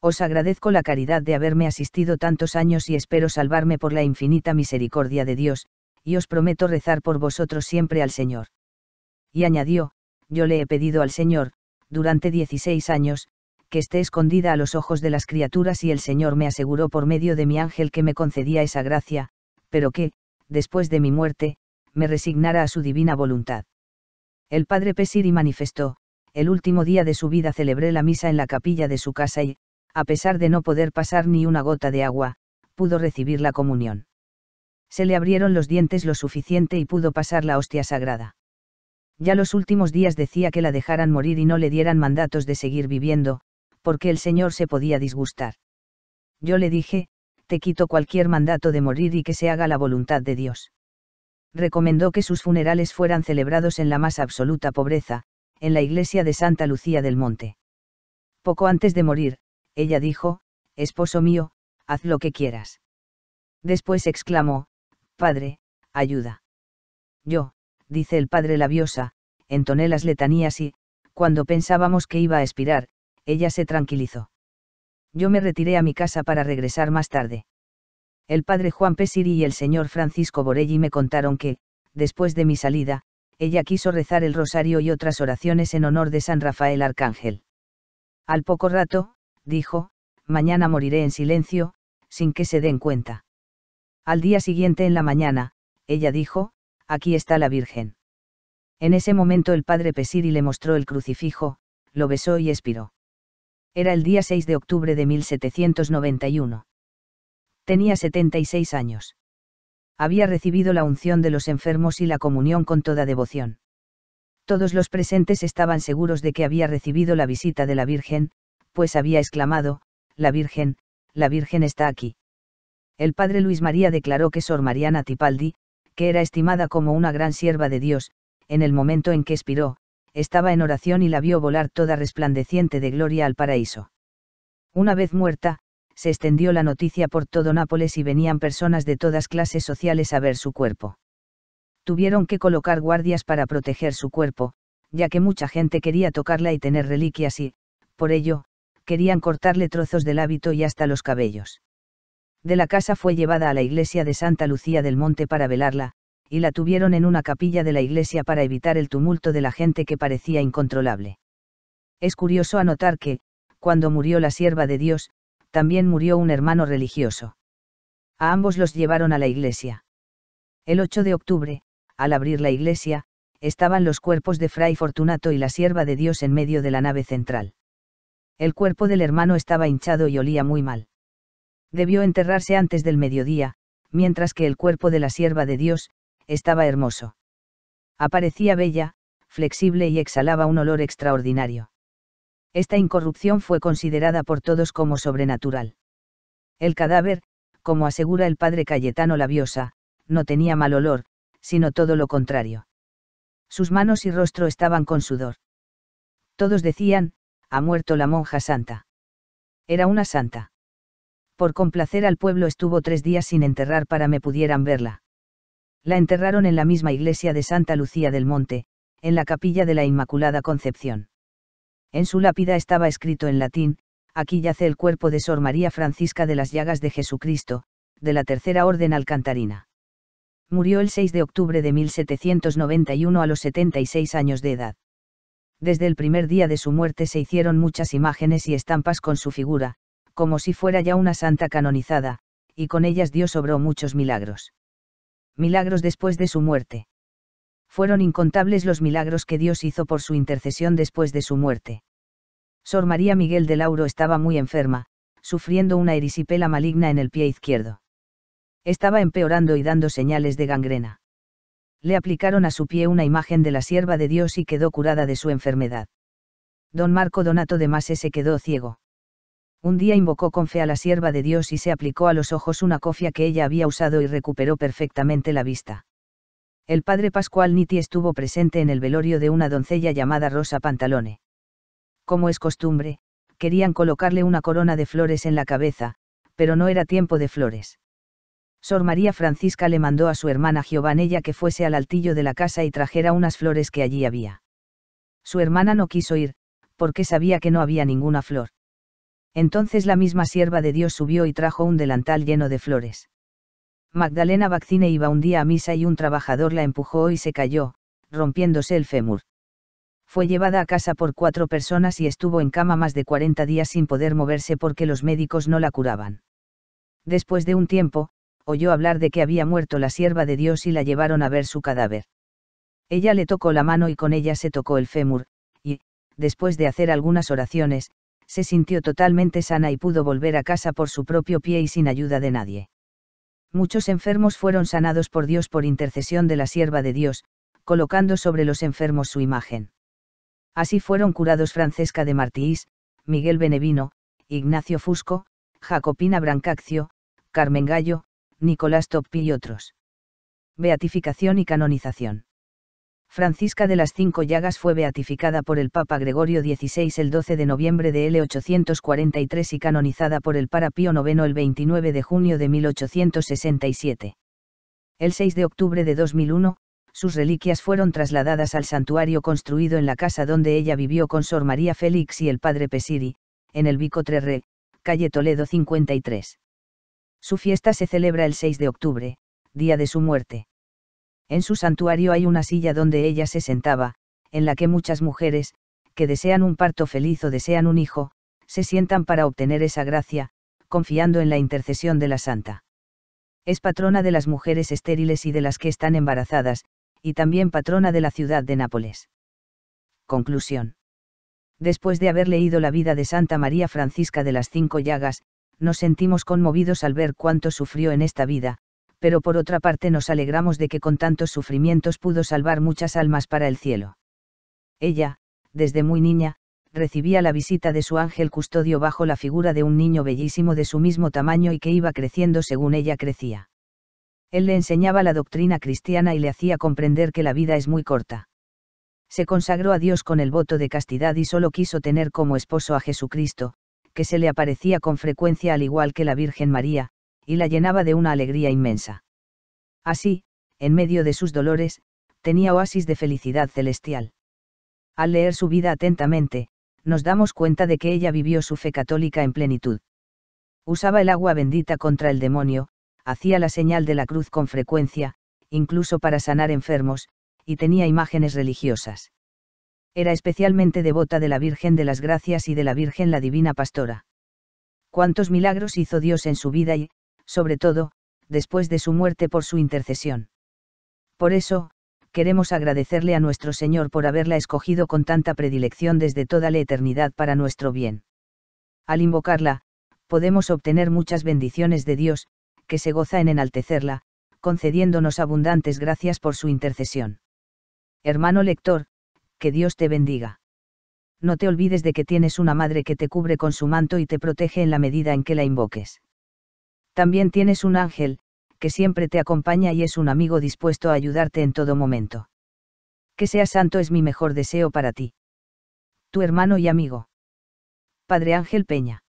Os agradezco la caridad de haberme asistido tantos años y espero salvarme por la infinita misericordia de Dios, y os prometo rezar por vosotros siempre al Señor. Y añadió, yo le he pedido al Señor, durante dieciséis años, que esté escondida a los ojos de las criaturas y el Señor me aseguró por medio de mi ángel que me concedía esa gracia, pero que, después de mi muerte, me resignara a su divina voluntad. El padre Pesiri manifestó, el último día de su vida celebré la misa en la capilla de su casa y, a pesar de no poder pasar ni una gota de agua, pudo recibir la comunión. Se le abrieron los dientes lo suficiente y pudo pasar la hostia sagrada. Ya los últimos días decía que la dejaran morir y no le dieran mandatos de seguir viviendo, porque el Señor se podía disgustar. Yo le dije, te quito cualquier mandato de morir y que se haga la voluntad de Dios. Recomendó que sus funerales fueran celebrados en la más absoluta pobreza, en la iglesia de Santa Lucía del Monte. Poco antes de morir, ella dijo, Esposo mío, haz lo que quieras. Después exclamó, Padre, ayuda. Yo, dice el padre labiosa, entoné las letanías y, cuando pensábamos que iba a expirar, ella se tranquilizó. Yo me retiré a mi casa para regresar más tarde. El padre Juan Pesiri y el señor Francisco Borelli me contaron que, después de mi salida, ella quiso rezar el rosario y otras oraciones en honor de San Rafael Arcángel. Al poco rato, dijo, mañana moriré en silencio, sin que se den cuenta. Al día siguiente en la mañana, ella dijo, aquí está la Virgen. En ese momento el padre Pesiri le mostró el crucifijo, lo besó y expiró. Era el día 6 de octubre de 1791. Tenía 76 años había recibido la unción de los enfermos y la comunión con toda devoción. Todos los presentes estaban seguros de que había recibido la visita de la Virgen, pues había exclamado, La Virgen, la Virgen está aquí. El padre Luis María declaró que Sor Mariana Tipaldi, que era estimada como una gran sierva de Dios, en el momento en que expiró, estaba en oración y la vio volar toda resplandeciente de gloria al paraíso. Una vez muerta, se extendió la noticia por todo Nápoles y venían personas de todas clases sociales a ver su cuerpo. Tuvieron que colocar guardias para proteger su cuerpo, ya que mucha gente quería tocarla y tener reliquias y, por ello, querían cortarle trozos del hábito y hasta los cabellos. De la casa fue llevada a la iglesia de Santa Lucía del Monte para velarla, y la tuvieron en una capilla de la iglesia para evitar el tumulto de la gente que parecía incontrolable. Es curioso anotar que, cuando murió la sierva de Dios, también murió un hermano religioso. A ambos los llevaron a la iglesia. El 8 de octubre, al abrir la iglesia, estaban los cuerpos de Fray Fortunato y la sierva de Dios en medio de la nave central. El cuerpo del hermano estaba hinchado y olía muy mal. Debió enterrarse antes del mediodía, mientras que el cuerpo de la sierva de Dios, estaba hermoso. Aparecía bella, flexible y exhalaba un olor extraordinario. Esta incorrupción fue considerada por todos como sobrenatural. El cadáver, como asegura el padre Cayetano Labiosa, no tenía mal olor, sino todo lo contrario. Sus manos y rostro estaban con sudor. Todos decían, ha muerto la monja santa. Era una santa. Por complacer al pueblo estuvo tres días sin enterrar para me pudieran verla. La enterraron en la misma iglesia de Santa Lucía del Monte, en la capilla de la Inmaculada Concepción. En su lápida estaba escrito en latín, aquí yace el cuerpo de Sor María Francisca de las Llagas de Jesucristo, de la Tercera Orden Alcantarina. Murió el 6 de octubre de 1791 a los 76 años de edad. Desde el primer día de su muerte se hicieron muchas imágenes y estampas con su figura, como si fuera ya una santa canonizada, y con ellas Dios obró muchos milagros. Milagros después de su muerte fueron incontables los milagros que Dios hizo por su intercesión después de su muerte. Sor María Miguel de Lauro estaba muy enferma, sufriendo una erisipela maligna en el pie izquierdo. Estaba empeorando y dando señales de gangrena. Le aplicaron a su pie una imagen de la sierva de Dios y quedó curada de su enfermedad. Don Marco Donato de Mase se quedó ciego. Un día invocó con fe a la sierva de Dios y se aplicó a los ojos una cofia que ella había usado y recuperó perfectamente la vista el padre Pascual Nitti estuvo presente en el velorio de una doncella llamada Rosa Pantalone. Como es costumbre, querían colocarle una corona de flores en la cabeza, pero no era tiempo de flores. Sor María Francisca le mandó a su hermana Giovanella que fuese al altillo de la casa y trajera unas flores que allí había. Su hermana no quiso ir, porque sabía que no había ninguna flor. Entonces la misma sierva de Dios subió y trajo un delantal lleno de flores. Magdalena Vaccine iba un día a misa y un trabajador la empujó y se cayó, rompiéndose el fémur. Fue llevada a casa por cuatro personas y estuvo en cama más de 40 días sin poder moverse porque los médicos no la curaban. Después de un tiempo, oyó hablar de que había muerto la sierva de Dios y la llevaron a ver su cadáver. Ella le tocó la mano y con ella se tocó el fémur, y, después de hacer algunas oraciones, se sintió totalmente sana y pudo volver a casa por su propio pie y sin ayuda de nadie. Muchos enfermos fueron sanados por Dios por intercesión de la sierva de Dios, colocando sobre los enfermos su imagen. Así fueron curados Francesca de Martís, Miguel Benevino, Ignacio Fusco, Jacopina Brancaccio, Carmen Gallo, Nicolás Toppi y otros. Beatificación y canonización. Francisca de las Cinco Llagas fue beatificada por el Papa Gregorio XVI el 12 de noviembre de L843 y canonizada por el Parapío Pío IX el 29 de junio de 1867. El 6 de octubre de 2001, sus reliquias fueron trasladadas al santuario construido en la casa donde ella vivió con Sor María Félix y el Padre Pesiri, en el Vico Re, calle Toledo 53. Su fiesta se celebra el 6 de octubre, día de su muerte. En su santuario hay una silla donde ella se sentaba, en la que muchas mujeres, que desean un parto feliz o desean un hijo, se sientan para obtener esa gracia, confiando en la intercesión de la santa. Es patrona de las mujeres estériles y de las que están embarazadas, y también patrona de la ciudad de Nápoles. Conclusión. Después de haber leído la vida de Santa María Francisca de las Cinco Llagas, nos sentimos conmovidos al ver cuánto sufrió en esta vida, pero por otra parte nos alegramos de que con tantos sufrimientos pudo salvar muchas almas para el cielo. Ella, desde muy niña, recibía la visita de su ángel custodio bajo la figura de un niño bellísimo de su mismo tamaño y que iba creciendo según ella crecía. Él le enseñaba la doctrina cristiana y le hacía comprender que la vida es muy corta. Se consagró a Dios con el voto de castidad y solo quiso tener como esposo a Jesucristo, que se le aparecía con frecuencia al igual que la Virgen María, y la llenaba de una alegría inmensa. Así, en medio de sus dolores, tenía oasis de felicidad celestial. Al leer su vida atentamente, nos damos cuenta de que ella vivió su fe católica en plenitud. Usaba el agua bendita contra el demonio, hacía la señal de la cruz con frecuencia, incluso para sanar enfermos, y tenía imágenes religiosas. Era especialmente devota de la Virgen de las Gracias y de la Virgen la Divina Pastora. Cuántos milagros hizo Dios en su vida y, sobre todo, después de su muerte por su intercesión. Por eso, queremos agradecerle a nuestro Señor por haberla escogido con tanta predilección desde toda la eternidad para nuestro bien. Al invocarla, podemos obtener muchas bendiciones de Dios, que se goza en enaltecerla, concediéndonos abundantes gracias por su intercesión. Hermano lector, que Dios te bendiga. No te olvides de que tienes una madre que te cubre con su manto y te protege en la medida en que la invoques. También tienes un ángel, que siempre te acompaña y es un amigo dispuesto a ayudarte en todo momento. Que seas santo es mi mejor deseo para ti. Tu hermano y amigo. Padre Ángel Peña.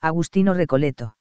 Agustino Recoleto.